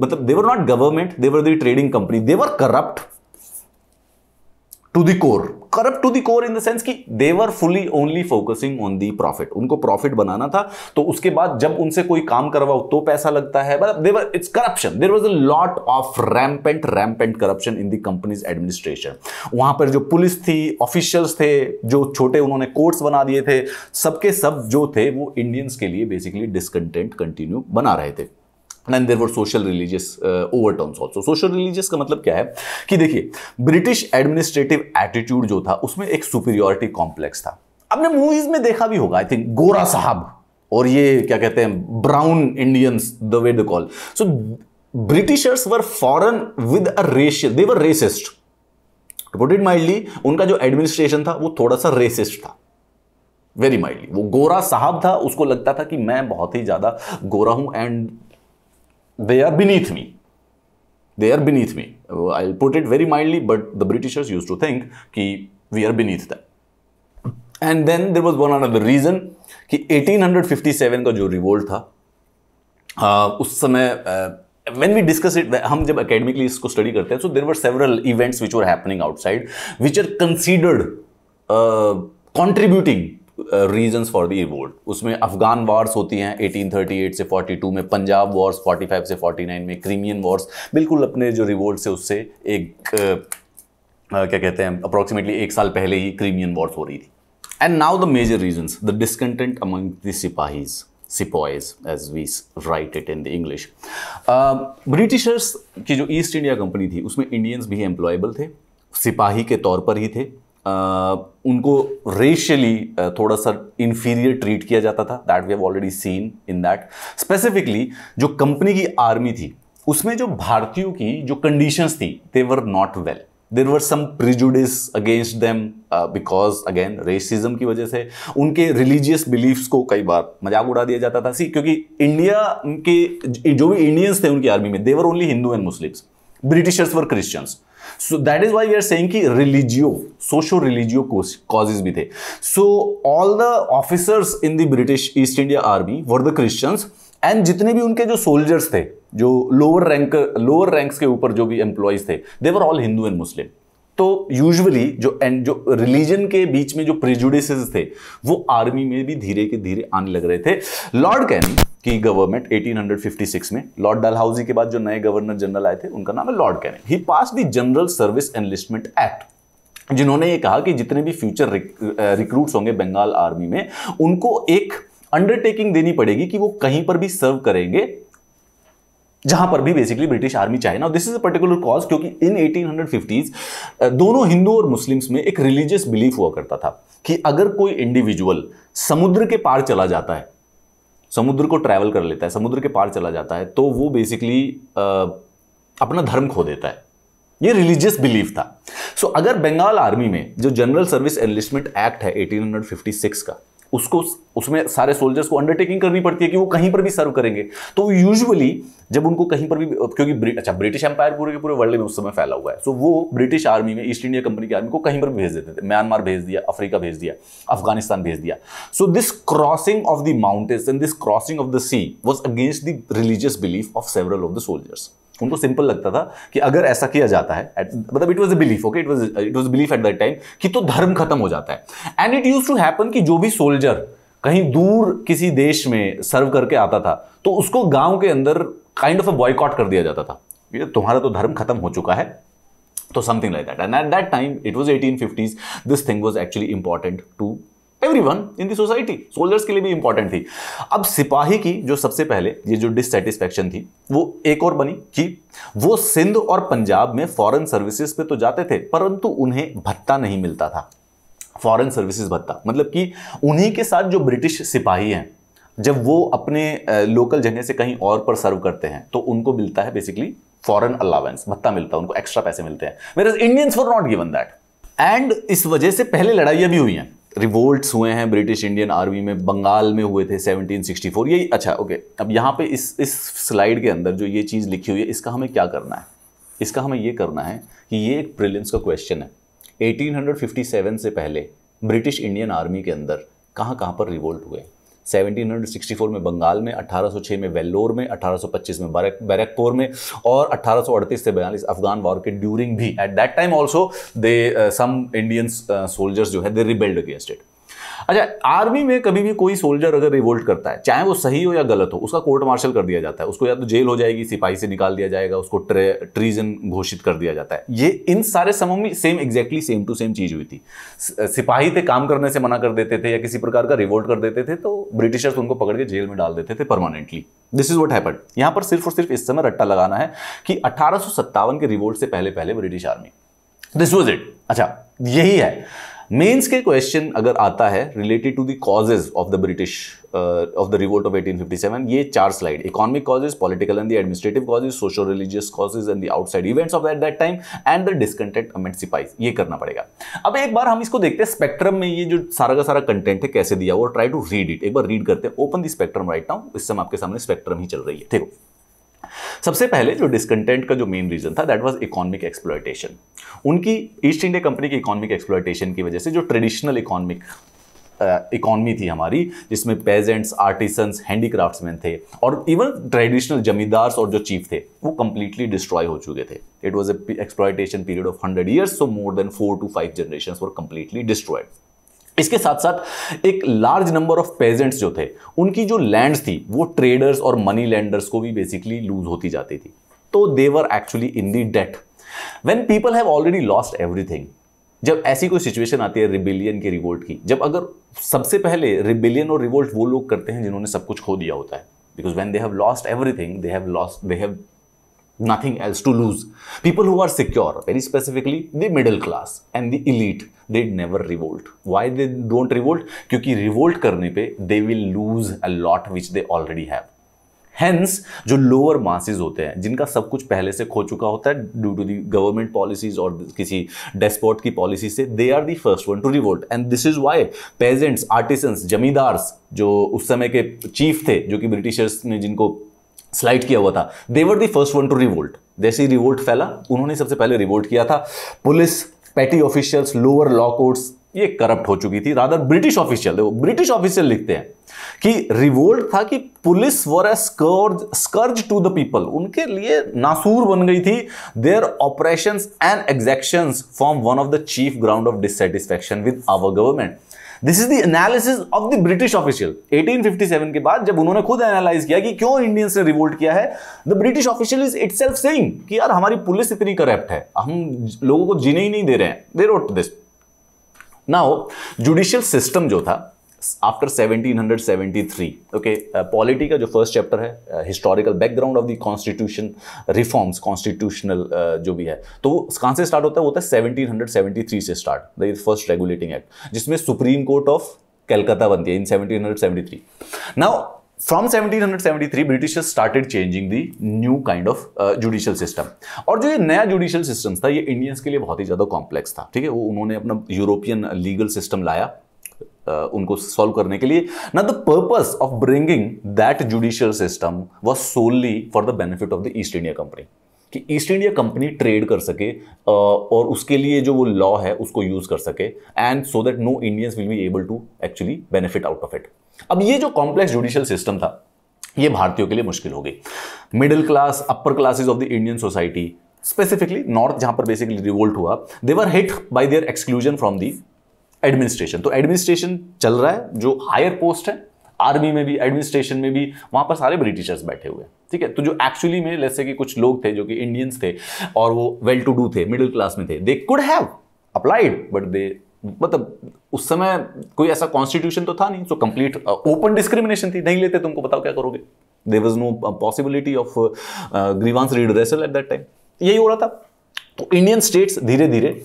मतलब they were not government they were the trading company they were corrupt to the core corrupt to the core in the sense कि they were fully only focusing on the profit उनको प्रॉफिट बनाना था तो उसके बाद जब उनसे कोई काम करवाओ तो पैसा लगता है मतलब they were it's corruption there was a lot of rampant rampant corruption in the company's administration वहां पर जो पुलिस थी ऑफिशियल्स थे जो छोटे उन्होंने कोर्ट्स बना दिए थे सबके सब जो थे वो इंडियंस के लिए बेसिकली डिसकंटेंट कंटिन्यू बना रहे थे and there were social religious over terms also social religious का मतलब क्या है कि देखिए ब्रिटिश एडमिनिस्ट्रेटिव एटीट्यूड जो था उसमें एक सुपीरियोरिटी कॉम्प्लेक्स था आपने मूवीज में देखा भी होगा आई थिंक गोरा साहब और ये क्या कहते हैं brown Indians the way the call so Britishers were foreign with a racial they were racist put mildly उनका जो एडमिनिस्ट्रेशन था वो थोड़ा सा रेसिस्ट था वेरी माइल्डली वो गोरा साहब था उसको लगता था कि मैं बहुत ही ज्यादा गोरा हूं and they are beneath me. They are beneath me. I'll put it very mildly, but the Britishers used to think कि we are beneath them. And then there was one another reason कि 1857 का जो रिवोल्ट था आ, उस समय वेन वी डिस्कस इट हम जब अकेडमिकली इसको स्टडी करते हैं so there were several events which are happening outside which are considered contributing reasons for the revolt उसमें अफगान वार्स होती हैं 1838 से 42 में पंजाब वार्स 45 से 49 में क्रीमियन वार्स बिल्कुल अपने जो रिवोल्ट से उससे एक आ, क्या कहते हैं अप्रॉक्सीमेटली एक साल पहले ही क्रीमियन वार्स हो रही थी and now the major reasons the discontent among the सिपाहीज़ sepoys as we write it in the English Britishers की जो ईस्ट इंडिया कंपनी थी उसमें इंडियंस भी एम्प्लॉयबल थे सिपाही के तौर पर ही थे उनको रेशियली थोड़ा सा इन्फीरियर ट्रीट किया जाता था that we have already seen in that specifically जो कंपनी की आर्मी थी उसमें जो भारतीयों की जो कंडीशंस थी they were not well there were some prejudice against them because again racism की वजह से उनके रिलीजियस बिलीफ्स को कई बार मजाक उड़ा दिया जाता था सी क्योंकि इंडिया के जो भी इंडियंस थे उनकी आर्मी में they were only Hindu and Muslims Britishers were Christians so that is why we are saying कि रिलीजियो सोशो रिलीजियो कॉजेज भी थे so all the officers in the British East India army were the Christians and जितने भी उनके जो सोल्जर्स थे जो लोअर रैंक लोअर रैंक्स के ऊपर जो भी एम्प्लॉयज थे they were all Hindu and Muslim तो यूजुअली जो एंड जो रिलीजन के बीच में जो प्रिजुडिस थे वो आर्मी में भी धीरे के धीरे आने लग रहे थे लॉर्ड कैन की गवर्नमेंट 1856 में लॉर्ड डलहाउजी के बाद जो नए गवर्नर जनरल आए थे उनका नाम है Lord Canning pass the General Service Enlistment Act जिन्होंने ये कहा कि जितने भी फ्यूचर रिक, रिक्रूट्स होंगे बंगाल आर्मी में उनको एक अंडरटेकिंग देनी पड़ेगी कि वो कहीं पर भी सर्व करेंगे जहां पर भी बेसिकली ब्रिटिश आर्मी चाहे ना this is a particular cause क्योंकि इन 1850s दोनों हिंदू और मुस्लिम्स में एक रिलीजियस बिलीफ हुआ करता था कि अगर कोई इंडिविजुअल समुद्र के पार चला जाता है समुद्र को ट्रैवल कर लेता है समुद्र के पार चला जाता है तो वो बेसिकली अपना धर्म खो देता है ये रिलीजियस बिलीफ था सो so, अगर बंगाल आर्मी में जो जनरल सर्विस एनलिस्टमेंट एक्ट है 1856 का उसको उसमें सारे सोल्जर्स को अंडरटेकिंग करनी पड़ती है कि वो कहीं पर भी सर्व करेंगे तो यूजुअली जब उनको कहीं पर भी क्योंकि अच्छा ब्रिटिश एम्पायर पूरे के पूरे वर्ल्ड में उस समय फैला हुआ है सो वो ब्रिटिश आर्मी में ईस्ट इंडिया कंपनी की आर्मी को कहीं पर भी भेज देते थे म्यांमार भेज दिया अफ्रीका भेज दिया अफगानिस्तान भेज दिया so this crossing of the mountains and this crossing of the sea was against the religious belief of several of the soldiers उनको सिंपल लगता था कि अगर ऐसा किया जाता है मतलब it was a belief okay it was it was belief at that time कि तो धर्म खत्म हो जाता है and it use to happen कि जो भी सोल्जर कहीं दूर किसी देश में सर्व करके आता था तो उसको गांव के अंदर काइंड ऑफ अ बॉयकॉट कर दिया जाता था ये तुम्हारा तो धर्म खत्म हो चुका है तो something like that and at that time it was eighteen this thing was actually important to everyone in the society soldiers के लिए भी इंपॉर्टेंट थी अब सिपाही की जो सबसे पहले ये जो डिससेटिस्फेक्शन थी वो एक और बनी कि वो सिंध और पंजाब में फॉरेन सर्विसेज पे तो जाते थे परंतु उन्हें भत्ता नहीं मिलता था फॉरेन सर्विसेज भत्ता मतलब कि उन्हीं के साथ जो ब्रिटिश सिपाही हैं जब वो अपने लोकल जगह से कहीं और पर सर्व करते हैं तो उनको मिलता है बेसिकली फॉरेन अलावेंस भत्ता मिलता है उनको एक्स्ट्रा पैसे मिलते हैं मेरे Indians for not given that and इस वजह से पहले लड़ाइयाँ भी हुई हैं रिवोल्ट्स हुए हैं ब्रिटिश इंडियन आर्मी में बंगाल में हुए थे 1764 यही अच्छा ओके अब यहाँ पे इस इस स्लाइड के अंदर जो ये चीज़ लिखी हुई है इसका हमें क्या करना है इसका हमें ये करना है कि ये एक प्रिलियंस का क्वेश्चन है 1857 से पहले ब्रिटिश इंडियन आर्मी के अंदर कहाँ कहाँ पर रिवोल्ट हुए 1764 में बंगाल में 1806 में वेल्लोर में 1825 में बैरकपुर में और 1838 से बयालीस अफगान वॉर के ड्यूरिंग भी at that time also they some Indian soldiers जो है दे रिबेल्ड अगेंस्ट इट अच्छा आर्मी में कभी भी कोई सोल्जर अगर रिवोल्ट करता है चाहे वो सही हो या गलत हो उसका कोर्ट मार्शल कर दिया जाता है उसको या तो जेल हो जाएगी सिपाही से निकाल दिया जाएगा उसको ट्रीजन घोषित कर दिया जाता है ये इन सारे समूह में same exactly same to same चीज हुई थी सिपाही थे काम करने से मना कर देते थे या किसी प्रकार का रिवोल्ट कर देते थे तो ब्रिटिशर्स उनको पकड़ के जेल में डाल देते थे permanently this is what happen यहां पर सिर्फ और सिर्फ इस समय रट्टा लगाना है कि अठारह के रिवोल्ट से पहले पहले British army this was it अच्छा यही है मेंस के क्वेश्चन अगर आता है related to the causes of the British of the revolt of 1857 ये चार slide economic causes political and the administrative causes social religious causes and the outside events of that that time and the discontent among sepoys ये करना पड़ेगा अब एक बार हम इसको देखते हैं स्पेक्ट्रम में ये जो सारा का सारा कंटेंट है कैसे दिया वो ट्राई टू रीड इट एक बार रीड करते हैं open the spectrum right now इस समय आपके सामने स्पेक्ट्रम ही चल रही है ठीक है सबसे पहले जो डिसकंटेंट का जो मेन रीज़न था दैट वाज इकोनॉमिक एक्सप्लॉयटेशन उनकी ईस्ट इंडिया कंपनी की इकोनॉमिक एक्सप्लोइटेशन की वजह से जो ट्रेडिशनल इकोनॉमिक इकॉनमी थी हमारी जिसमें पेजेंट्स आर्टिसंस हैंडीक्राफ्ट्समैन थे और इवन ट्रेडिशनल जमींदार्स और जो चीफ थे वो कंप्लीटली डिस्ट्रॉय हो चुके थे it was exploitation period of hundred years so more than four to five generation were completely destroyed इसके साथ साथ एक लार्ज नंबर ऑफ पेजेंट्स जो थे उनकी जो लैंड्स थी वो ट्रेडर्स और मनी लैंडर्स को भी बेसिकली लूज होती जाती थी तो they were actually in the date when people have already lost everything जब ऐसी कोई सिचुएशन आती है रिबिलियन के रिवोल्ट की जब अगर सबसे पहले रिबिलियन और रिवोल्ट वो लोग करते हैं जिन्होंने सब कुछ खो दिया होता है because when they have lost everything they have lost they have nothing else to lose. People who are secure, very specifically the middle class and the elite, they never revolt. Why they don't revolt? kyunki revolt karne pe they will lose a lot which they already have. Hence, जो लोअर मासेज होते हैं जिनका सब कुछ पहले से खो चुका होता है due to the government policies और किसी डेस्पोर्ट की पॉलिसी से they are the first one to revolt and this is why peasants artisans zamindars जो उस समय के चीफ थे जो कि ब्रिटिशर्स ने जिनको स्लाइड किया हुआ था they were the first one to revolt जैसे ही रिवोल्ट फैला उन्होंने सबसे पहले रिवोल्ट किया था police petty officials lower law courts ये करप्ट हो चुकी थी राधर ब्रिटिश ऑफिशियल देखो ब्रिटिश ऑफिशियल लिखते हैं कि रिवोल्ट था कि police were a scourge scourge to the people उनके लिए नासूर बन गई थी their oppression and exaction form one of the chief ground of dissatisfaction with our government this is the analysis of the British official 1857 के बाद जब उन्होंने खुद एनालाइज किया कि क्यों इंडियंस ने रिवोल्ट किया है the British official is itself same कि यार हमारी पुलिस इतनी करप्ट है हम लोगों को जीने ही नहीं दे रहे हैं they wrote this now judicial system जो था आफ्टर 1773 ओके पॉलिटी का जो फर्स्ट चैप्टर है historical background of the constitution reforms constitutional जो भी है तो वो कहाँ से स्टार्ट होता है वो होता है 1773 से start the first regulating act जिसमें सुप्रीम कोर्ट ऑफ कलकत्ता बनती है in 1773 now from 1773 Britishers started changing the new kind of judicial system और जो ये नया जुडिशियल सिस्टम था ये इंडियंस के लिए बहुत ही ज़्यादा कॉम्प्लेक्स था ठीक है वो उन्होंने अपना यूरोपियन लीगल सिस्टम लाया उनको सॉल्व करने के लिए ना the purpose of bringing that judicial system was solely for the benefit of the East India company कि ईस्ट इंडिया कंपनी ट्रेड कर सके और उसके लिए जो वो लॉ है उसको यूज़ कर सके and so that no Indians will be able to actually benefit out of it अब ये जो कॉम्प्लेक्स जुडिशियल सिस्टम था ये भारतीयों के लिए मुश्किल हो गई middle class upper classes of the Indian society specifically north जहां पर बेसिकली रिवोल्ट हुआ they were hit by their exclusion from the administration तो एडमिनिस्ट्रेशन चल रहा है जो हायर पोस्ट है आर्मी में भी एडमिनिस्ट्रेशन में भी वहाँ पर सारे ब्रिटिशर्स बैठे हुए हैं ठीक है तो जो एक्चुअली में जैसे कि कुछ लोग थे जो कि इंडियंस थे और वो वेल टू डू थे मिडिल क्लास में थे they could have applied but they मतलब उस समय कोई ऐसा कॉन्स्टिट्यूशन तो था नहीं सो कंप्लीट ओपन डिस्क्रिमिनेशन थी नहीं लेते तुमको बताओ क्या करोगे there was no possibility of grievance redressal at that time यही हो रहा था तो इंडियन स्टेट्स धीरे धीरे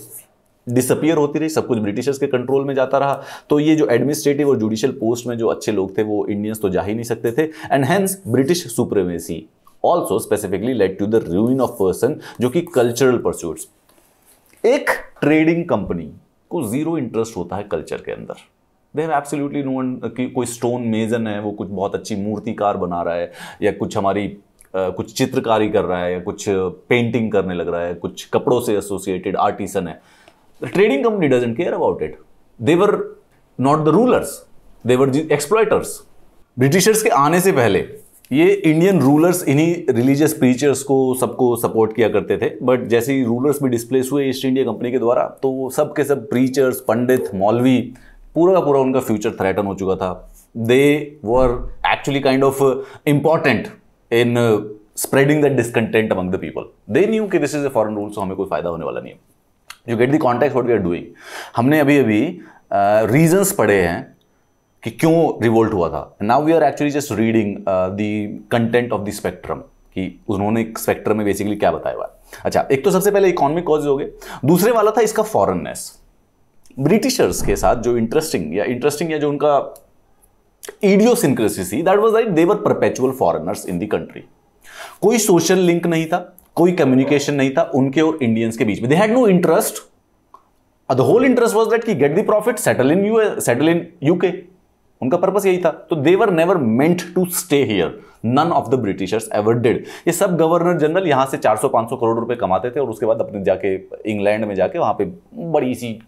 डिसअपियर होती रही सब कुछ ब्रिटिशर्स के कंट्रोल में जाता रहा तो ये जो एडमिनिस्ट्रेटिव और जुडिशियल पोस्ट में जो अच्छे लोग थे वो इंडियंस तो जा ही नहीं सकते थे and hence British supremacy also specifically led to the ruin of person जो कि कल्चरल परस्यूट एक ट्रेडिंग कंपनी को जीरो इंटरेस्ट होता है कल्चर के अंदर they have absolutely no one की कोई स्टोन मेजन है वो कुछ बहुत अच्छी मूर्तिकार बना रहा है या कुछ हमारी कुछ चित्रकारी कर रहा है या कुछ पेंटिंग करने लग रहा है कुछ कपड़ों से एसोसिएटेड आर्टिसन है The trading company doesn't care about it. They were not the rulers, they were the exploiters. Britishers के आने से पहले ये इंडियन रूलर्स इन्हीं रिलीजियस प्रीचर्स को सबको सपोर्ट किया करते थे बट जैसे ही रूलर्स भी डिस्प्लेस हुए ईस्ट इंडिया कंपनी के द्वारा तो सब के सब प्रीचर्स पंडित मौलवी पूरा का पूरा उनका फ्यूचर थ्रेटन हो चुका था they were actually kind of important in spreading the discontent among the people they knew कि this is a foreign rule so हमें कोई फायदा होने वाला नहीं है you get the context what we are doing हमने अभी अभी रीजन्स uh, पढ़े हैं कि क्यों रिवोल्ट हुआ था now we are actually just reading the content of the spectrum कि उन्होंने स्पेक्ट्रम में बेसिकली क्या बताया हुआ अच्छा एक तो सबसे पहले इकोनॉमिक कॉज हो गए दूसरे वाला था इसका फॉरननेस ब्रिटिशर्स के साथ जो इंटरेस्टिंग या इंटरेस्टिंग या जो उनका इडियोसिंक्रेसी थी that was like they were perpetual foreigners in the country कोई सोशल लिंक नहीं था कोई कम्युनिकेशन नहीं था उनके और इंडियंस के बीच में they had no interest the whole interest was that की get the profit settle in U settle in UK उनका पर्पस यही था तो they were never meant to stay here none of the Britishers ever did ये सब गवर्नर जनरल यहां से 400-500 करोड़ रुपए कमाते थे और उसके बाद अपने जाके इंग्लैंड में जाके वहां पे बड़ी सी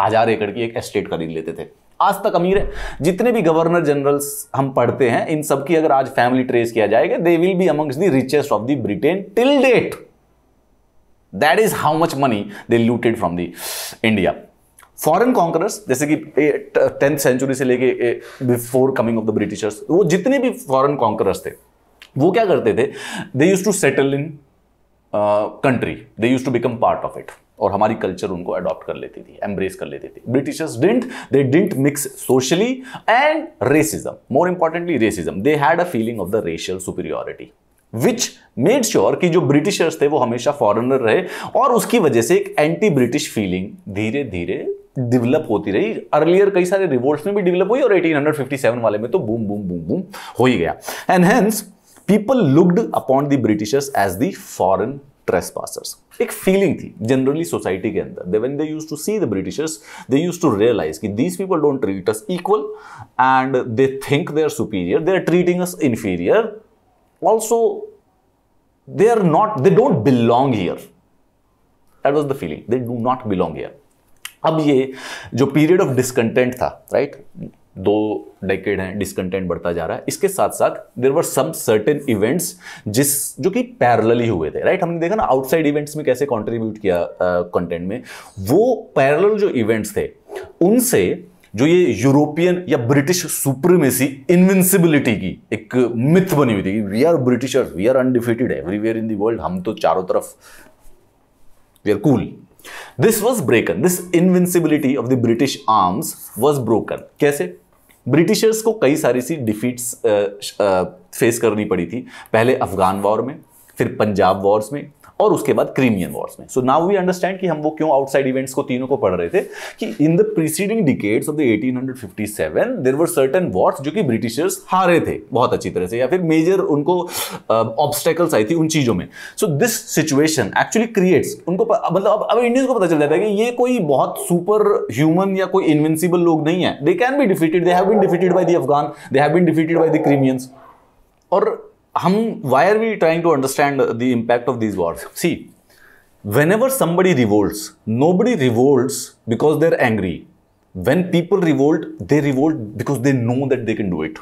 हजार एकड़ की एक एस्टेट खरीद लेते थे आज तक अमीर है जितने भी गवर्नर जनरल्स हम पढ़ते हैं इन सब की अगर आज फैमिली ट्रेस किया जाएगा they will be amongst the richest of the Britain till date that is how much money they looted from the India foreign conquerors जैसे कि टेंथ सेंचुरी से लेके before coming of the Britishers वो जितने भी फॉरेन कॉन्करर्स थे वो क्या करते थे they use to settle in country they use to become part of it और हमारी कल्चर उनको अडॉप्ट कर लेती थी एम्ब्रेस कर लेती थी Britishers didn't they didn't mix socially and racism more importantly racism they had a feeling of the racial superiority which made sure कि जो ब्रिटिशर्स थे वो हमेशा फॉरेनर रहे और उसकी वजह से एक एंटी ब्रिटिश फीलिंग धीरे धीरे डेवलप होती रही अर्लियर कई सारे रिवोल्ट्स में भी डेवलप हुई और 1857 वाले में तो बूम बूम बूम बूम हो ही गया and hence people looked upon the Britishers as the foreign trespassers एक फीलिंग थी जनरली सोसाइटी के अंदर they when they use to see the Britishers they use to realise कि these people don't treat us equal and they think they are superior they are treating us inferior also they are not they don't belong here that was the feeling they do not belong here अब ये जो पीरियड ऑफ डिसकंटेंट था राइट right? दो डेकेड हैं डिसकंटेंट बढ़ता जा रहा है इसके साथ साथ there were some certain events जिस जो कि पैरेलली हुए थे राइट हमने देखा ना आउटसाइड इवेंट्स में कैसे कंट्रीब्यूट किया कंटेंट में वो पैरल जो इवेंट्स थे उनसे जो ये यूरोपियन या ब्रिटिश सुप्रीमेसी इनविंसिबिलिटी की एक मिथ बनी हुई थी we are British we are undefeated everywhere in the world world हम तो चारों तरफ we are cool this was broken this invincibility of the British arms was broken कैसे ब्रिटिशर्स को कई सारी सी डिफीट्स फेस करनी पड़ी थी पहले अफगान वॉर में फिर पंजाब वॉर्स में और उसके बाद क्रीमियन वॉर्स में सो नाउ वी अंडरस्टैंड कि हम वो क्यों आउटसाइड इवेंट्स को तीनों को पढ़ रहे थे कि in the preceding decades of the 1857 hundred were certain wars जो कि ब्रिटिशर्स हारे थे बहुत अच्छी तरह से या फिर मेजर उनको ऑब्स्टेकल्स uh, आई थी उन चीज़ों में so this situation actually creates उनको मतलब अब अब इंडियंस को पता चल जाता है कि ये कोई बहुत सुपर ह्यूमन या कोई इनविंसिबल लोग नहीं है they can be defeated they have been defeated by the Afghan they have been defeated by the Crimeans और hum, why are we trying to understand the impact of these wars? See, whenever somebody revolts, nobody revolts because they're angry. When people revolt, they revolt because they know that they can do it.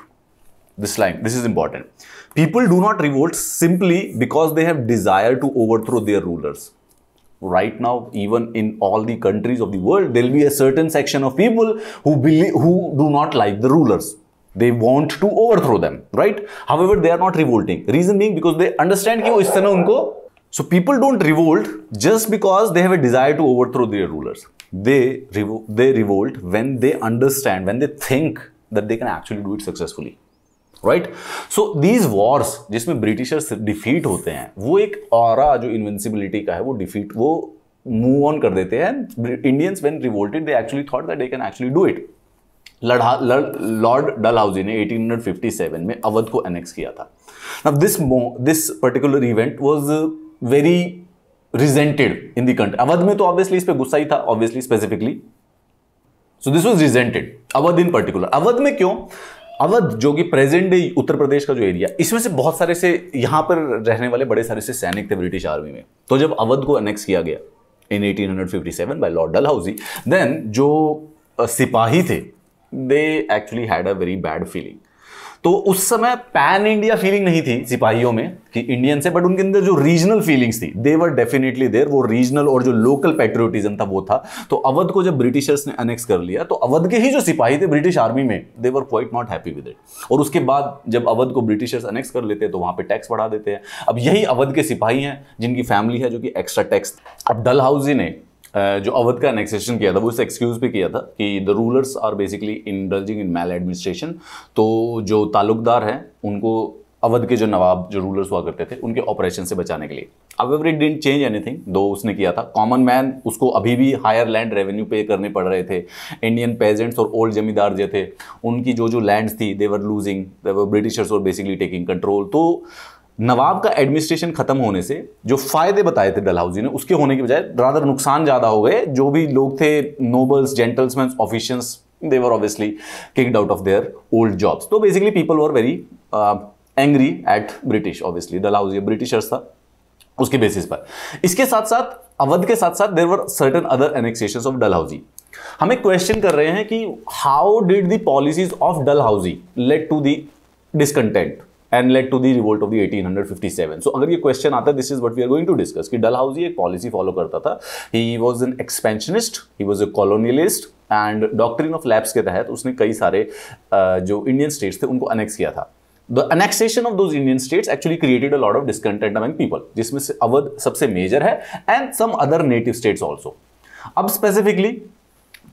This line, this is important. People do not revolt simply because they have desire to overthrow their rulers right now even in all the countries of the world there will be a certain section of people who believe who do not like the rulers they want to overthrow them right however they are not revolting reason being because they understand ki wo is tarah unko so people don't revolt just because they have a desire to overthrow their rulers they revo they revolt when they understand when they think that they can actually do it successfully right so these wars जिसमें ब्रिटिशर्स डिफीट होते हैं वो एक और जो इन्वेंसिबिलिटी का है वो डिफीट वो मूव ऑन कर देते हैं Indians when revolted they actually thought that they can actually do it लड़ा लॉर्ड डलहाउजी ने 1857 में अवध को एनेक्स किया था अब this this particular event was very resented in the country Awadh में तो ऑब्वियसली इस पर गुस्सा ही था obviously specifically so this was resented Awadh in particular Awadh में क्यों अवध जो कि प्रेजेंट डे उत्तर प्रदेश का जो एरिया इसमें से बहुत सारे से यहाँ पर रहने वाले बड़े सारे से सैनिक थे ब्रिटिश आर्मी में तो जब अवध को अनेक्स किया गया in 1857 by lord Dalhousie then जो सिपाही थे they actually had a very bad feeling तो उस समय पैन इंडिया फीलिंग नहीं थी सिपाहियों में कि इंडियन से बट उनके अंदर जो रीजनल फीलिंग्स थी दे वर डेफिनेटली देर वो रीजनल और जो लोकल पेट्रियोटिज्म था वो था तो अवध को जब ब्रिटिशर्स ने अनेक्स कर लिया तो अवध के ही जो सिपाही थे ब्रिटिश आर्मी में they were quite not happy with it और उसके बाद जब अवध को ब्रिटिशर्स अनेक्स कर लेते हैं तो वहां पर टैक्स बढ़ा देते हैं अब यही अवध के सिपाही हैं जिनकी फैमिली है जो कि एक्स्ट्रा टैक्स अब डल हाउस ने जो अवध का एनेक्सेशन किया था वो उसे एक्सक्यूज भी किया था कि the rulers are basically indulging in mal administration तो जो ताल्लुकदार हैं उनको अवध के जो नवाब जो रूलर्स हुआ करते थे उनके ऑपरेशन से बचाने के लिए अब इट डिन चेंज एनीथिंग दो उसने किया था कॉमन मैन उसको अभी भी हायर लैंड रेवेन्यू पे करने पड़ रहे थे इंडियन पेजेंट्स और ओल्ड जमींदार जो थे उनकी जो जो लैंड्स थी वर लूजिंग देवर ब्रिटिशर्स और बेसिकली टेकिंग कंट्रोल तो नवाब का एडमिनिस्ट्रेशन खत्म होने से जो फायदे बताए थे डलहाउजी ने उसके होने के बजाय ज़्यादा नुकसान ज़्यादा हो गए जो भी लोग थे nobles gentlemen officials they were obviously kicked out of their old jobs तो basically people were very angry at British obviously Dalhousie Britishers था उसके बेसिस पर इसके साथ साथ अवध के साथ साथ there were certain other annexation of Dalhousie हमें क्वेश्चन कर रहे हैं कि how did the policies of Dalhousie led to the discontent and led to the revolt of the 1857 so अगर ये क्वेश्चन आता this is what we are going to discuss कि डल हाउस एक पॉलिसी फॉलो करता था he was an expansionist he was a colonialist and doctrine of lapse के तहत उसने कई सारे जो इंडियन स्टेट्स थे उनको अनेक्स किया था the annexation of those Indian states actually created a lot of discontent among people जिसमें से अवध सबसे मेजर है and some other native states also अब स्पेसिफिकली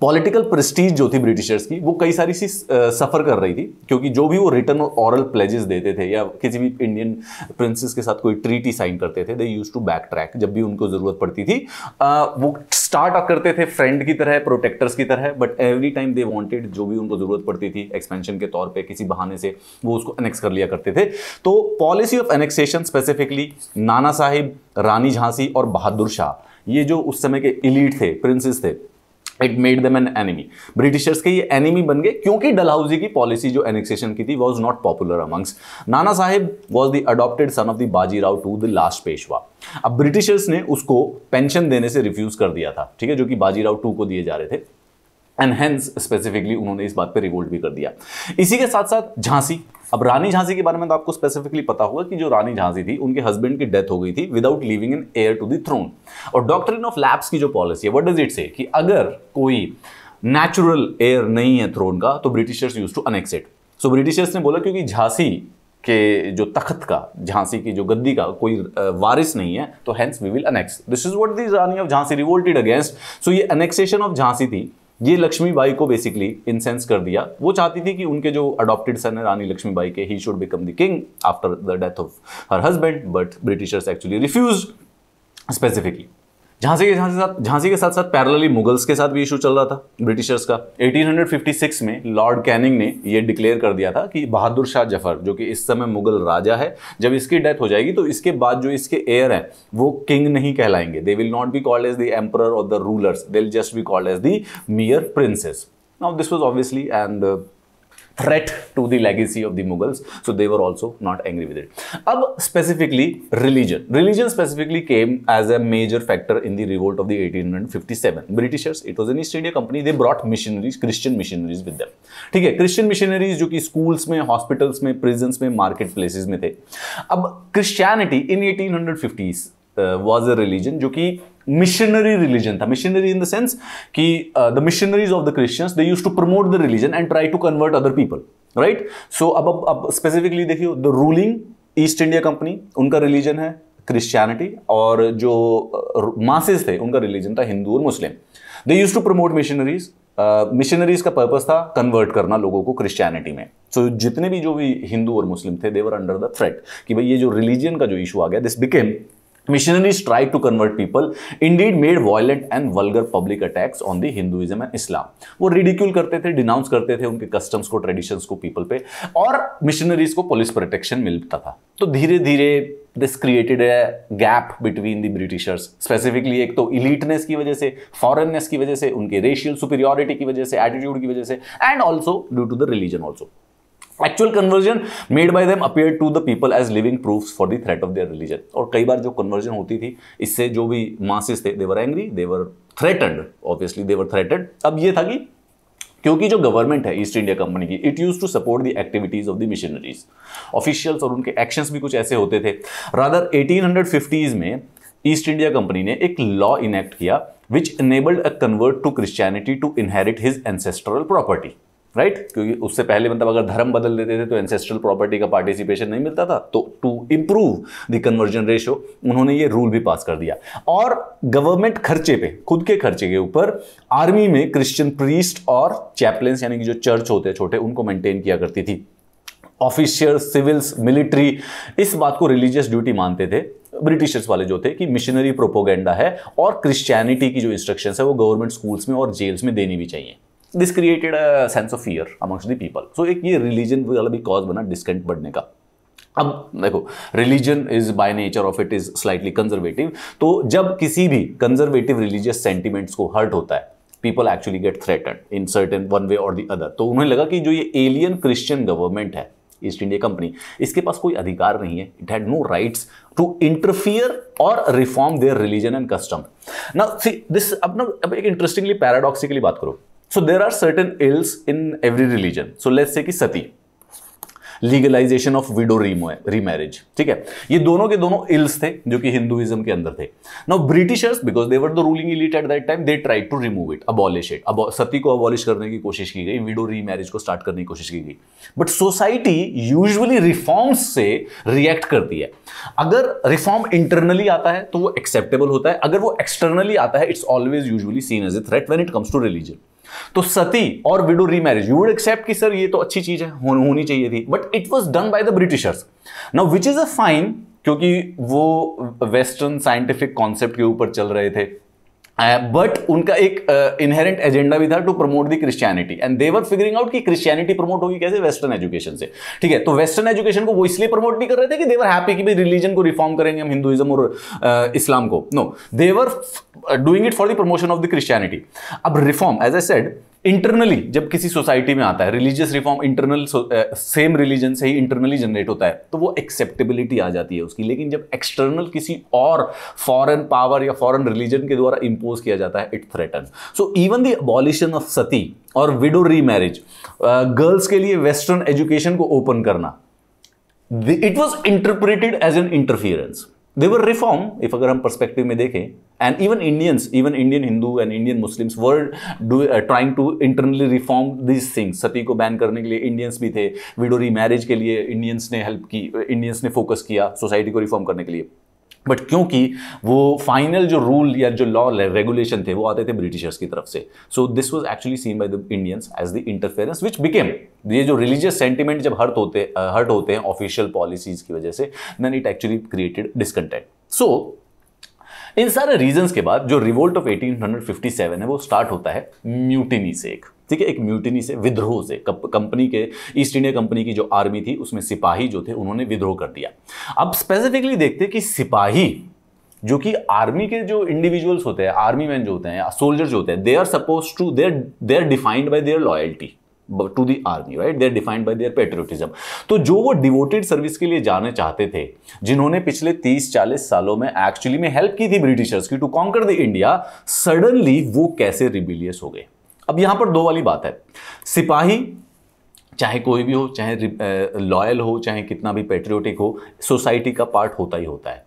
पॉलिटिकल प्रेस्टीज जो थी ब्रिटिशर्स की वो कई सारी सी सफ़र कर रही थी क्योंकि जो भी वो रिटर्न और ऑरल प्लेजेस देते थे या किसी भी इंडियन प्रिंसेस के साथ कोई ट्रीटी साइन करते थे they used to back track जब भी उनको ज़रूरत पड़ती थी आ, वो स्टार्ट करते थे फ्रेंड की तरह प्रोटेक्टर्स की तरह but every time they wanted जो भी उनको ज़रूरत पड़ती थी एक्सपेंशन के तौर पर किसी बहाने से वो उसको अनेक्स कर लिया करते थे तो पॉलिसी ऑफ एनेक्सेशन स्पेसिफिकली नाना साहिब रानी झांसी और बहादुर शाह ये जो उस समय के इलीट थे प्रिंसेस थे it made them an enemy Britishers के ये एनिमी बन गए क्योंकि डलहाउजी की पॉलिसी जो एनेक्सेशन की थी was not popular amongst Nana Sahib was the adopted son of the Bajirao two the last Peshwa अब ब्रिटिशर्स ने उसको पेंशन देने से रिफ्यूज कर दिया था ठीक है जो कि बाजीराव टू को दिए जा रहे थे एंड हेंस स्पेसिफिकली उन्होंने इस बात पर रिवोल्ट भी कर दिया इसी के साथ साथ झांसी अब रानी झांसी के बारे में तो आपको स्पेसिफिकली पता होगा कि जो रानी झांसी थी उनके हस्बैंड की डेथ हो गई थी without living an heir to the throne और डॉक्ट्रिन ऑफ लैब्स की जो पॉलिसी है व्हाट डज इट से कि अगर कोई नेचुरल एयर नहीं है थ्रोन का तो Britishers used to annex it so Britishers ने बोला क्योंकि झांसी के जो तख्त का झांसी की जो गद्दी का कोई वारिस नहीं है तो hence we will annex this is what the Rani of Jhansi revolted against so ये अनेक्सेशन ऑफ झांसी थी ये लक्ष्मी बाई को बेसिकली इंसेंस कर दिया वो चाहती थी कि उनके जो अडॉप्टेड सन है रानी लक्ष्मी बाई के he should become the king after the death of her husband but Britishers actually refuse specifically Jhansi के साथ झांसी के साथ साथ पैरलली मुगल्स के साथ भी इशू चल रहा था ब्रिटिशर्स का 1856 में लॉर्ड कैनिंग ने यह डिक्लेयर कर दिया था कि बहादुर शाह जफर जो कि इस समय मुगल राजा है जब इसकी डेथ हो जाएगी तो इसके बाद जो इसके एयर हैं वो किंग नहीं कहलाएंगे they will not be called as the emperor और the rulers they will just be called as the mere princes now this was obviously and threat to the legacy of the Mughals. So they were also not angry with it. Ab specifically religion. Religion specifically came as a major factor in the revolt of the 1857. Britishers, it was an East India company, they brought missionaries, Christian missionaries with them. ठीक है क्रिश्चियन मिशनरीज जो कि स्कूल्स में हॉस्पिटल्स में प्रिजन्स में मार्केट प्लेसेस में थे अब Christianity in 1850s was a religion जो कि मिशनरी रिलीजन था मिशनरी इन द सेंस कि the missionaries of the Christians they use to promote the religion and try to convert other people right so अब अब अब स्पेसिफिकली देखिए the ruling East India Company उनका रिलीजन है क्रिश्चियनिटी और जो मासेस uh, थे उनका रिलीजन था हिंदू और Muslim they use to promote missionaries missionaries का पर्पस था कन्वर्ट करना लोगों को क्रिश्चियनिटी में सो so, जितने भी जो भी हिंदू और मुस्लिम थे देवर अंडर द थ्रेट कि भाई ये जो रिलीजन का जो इशू आ गया this became Missionaries tried to convert people, indeed made violent and vulgar public attacks on the Hinduism and Islam. वो रिडिक्यूल करते थे डिनाउंस करते थे उनके कस्टम्स को ट्रेडिशन को पीपल पे और मिशनरीज को पुलिस प्रोटेक्शन मिलता था तो धीरे धीरे this created a gap between the Britishers specifically एक तो इलीटनेस की वजह से फॉरेननेस की वजह से उनके रेशियल सुपीरियोरिटी की वजह से एटीट्यूड की वजह से and also due to the religion also actual conversion made by them appear to the people as living proof for the threat of their religion और कई बार जो कन्वर्जन होती थी इससे जो भी मासिस थे they were angry they were threatened obviously they were threatened अब ये था कि क्योंकि जो गवर्नमेंट है ईस्ट इंडिया कंपनी की it use to support the activities of the missionaries officials और उनके एक्शन भी कुछ ऐसे होते थे रादर फिफ्टीज में ईस्ट इंडिया कंपनी ने एक लॉ इनेक्ट किया which enabled a convert to Christianity to inherit his ancestral property right right? क्योंकि उससे पहले मतलब अगर धर्म बदल देते थे तो एंसेस्ट्रल प्रॉपर्टी का पार्टिसिपेशन नहीं मिलता था तो to improve the conversion ratio उन्होंने ये रूल भी पास कर दिया और गवर्नमेंट खर्चे पे खुद के खर्चे के ऊपर आर्मी में क्रिश्चियन प्रीस्ट और चैपलेंस यानी कि जो चर्च होते हैं छोटे उनको मेंटेन किया करती थी ऑफिशियल सिविल्स मिलिट्री इस बात को रिलीजियस ड्यूटी मानते थे ब्रिटिशर्स वाले जो थे कि मिशनरी प्रोपोगेंडा है और क्रिश्चियनिटी की जो इंस्ट्रक्शंस है वो गवर्नमेंट स्कूल्स में और जेल्स में देनी भी चाहिए this created a sense of fear amongst the people so एक ये रिलीजन वाला भी कॉज बना डिस्कंट बढ़ने का अब देखो religion is by nature of it is slightly conservative तो जब किसी भी कंजर्वेटिव रिलीजियस सेंटिमेंट्स को हर्ट होता है people actually get threaten in certain one way और दी अदर तो उन्हें लगा कि जो ये एलियन क्रिश्चियन गवर्नमेंट है ईस्ट इंडिया कंपनी इसके पास कोई अधिकार नहीं है it had no rights to interfere और reform their religion and custom ना सी दिस अब ना अब एक इंटरेस्टिंगली पैराडॉक्सिकली बात करो so there are certain ills in every religion so let's say कि sati legalisation of widow remarriage ठीक है ये दोनों के दोनों इल्स थे जो कि हिंदुइज्म के अंदर थे now Britishers because they were the ruling elite at that time they try to remove it abolish it अब सती को अबॉलिश करने की कोशिश की गई विडो रीमैरिज को स्टार्ट करने की कोशिश की गई बट सोसाइटी यूजली रिफॉर्म्स से रिएक्ट करती है अगर रिफॉर्म इंटरनली आता है तो वो एक्सेप्टेबल होता है अगर वो एक्सटर्नली आता है it's always usually seen as a threat when it comes to religion तो सती और widow remarriage you would accept कि सर ये तो अच्छी चीज है हो, होनी चाहिए थी but it was done by the Britishers now which is a fine क्योंकि वो वेस्टर्न साइंटिफिक कॉन्सेप्ट के ऊपर चल रहे थे बट uh, उनका एक इनहेरेंट uh, एजेंडा भी था to promote the Christianity and they were figuring out कि क्रिश्चियनिटी प्रमोट होगी कैसे वेस्टर्न एजुकेशन से ठीक है तो वेस्टर्न एजुकेशन को वो इसलिए प्रमोट नहीं कर रहे थे कि देवर हैप्पी कि भाई रिलीजन को रिफॉर्म करेंगे हम हिंदुइज्म और uh, इस्लाम को no they were doing it for the promotion of the Christianity अब reform as I said internally जब किसी सोसाइटी में आता है religious reform internal same religion से ही इंटरनली जनरेट होता है तो वो एक्सेप्टेबिलिटी आ जाती है उसकी लेकिन जब एक्सटर्नल किसी और फॉरेन पावर या फॉरेन रिलीजन के द्वारा इंपोज किया जाता है it threaten so even the abolition of sati और विडो री मैरिज गर्ल्स के लिए वेस्टर्न एजुकेशन को ओपन करना it was interpreted as an interference they were reform if अगर हम परस्पेक्टिव में देखें and even Indians even Indian Hindu and Indian Muslims would do trying to internally reform this things sati को बैन करने के लिए इंडियंस भी थे विडो री मैरिज के लिए इंडियंस ने हेल्प की इंडियंस ने फोकस किया सोसाइटी को रिफॉर्म करने के लिए बट क्योंकि वो फाइनल जो रूल या जो लॉ रेगुलेशन थे वो आते थे ब्रिटिशर्स की तरफ से so this was actually seen by the Indians as the interference which became ये जो रिलीजियस सेंटिमेंट जब हर्ट होते हर्ट होते हैं ऑफिशियल पॉलिसीज की वजह से then it actually created discontent so इन सारे रीजन के बाद जो रिवोल्ट ऑफ 1857 है वो स्टार्ट होता है म्यूटिनी से एक ठीक है एक म्यूटिनी से विद्रोह से कंपनी के ईस्ट इंडिया कंपनी की जो आर्मी थी उसमें सिपाही जो थे उन्होंने विद्रोह कर दिया अब स्पेसिफिकली देखते कि सिपाही जो कि आर्मी के जो इंडिविजुअल्स होते हैं आर्मी मैन जो होते हैं सोल्जर्स जो होते हैं they are suppose to there they are defined by their loyalty to the army right they're defined by their patriotism तो जो वो डिवोटेड सर्विस के लिए जाने चाहते थे जिन्होंने पिछले 30-40 सालों में एक्चुअली में हेल्प की थी ब्रिटिशर्स की to conquer the India suddenly वो कैसे रिबिलियस हो गए अब यहां पर दो वाली बात है सिपाही चाहे कोई भी हो चाहे लॉयल हो चाहे कितना भी पेट्रियोटिक हो सोसाइटी का पार्ट होता ही होता है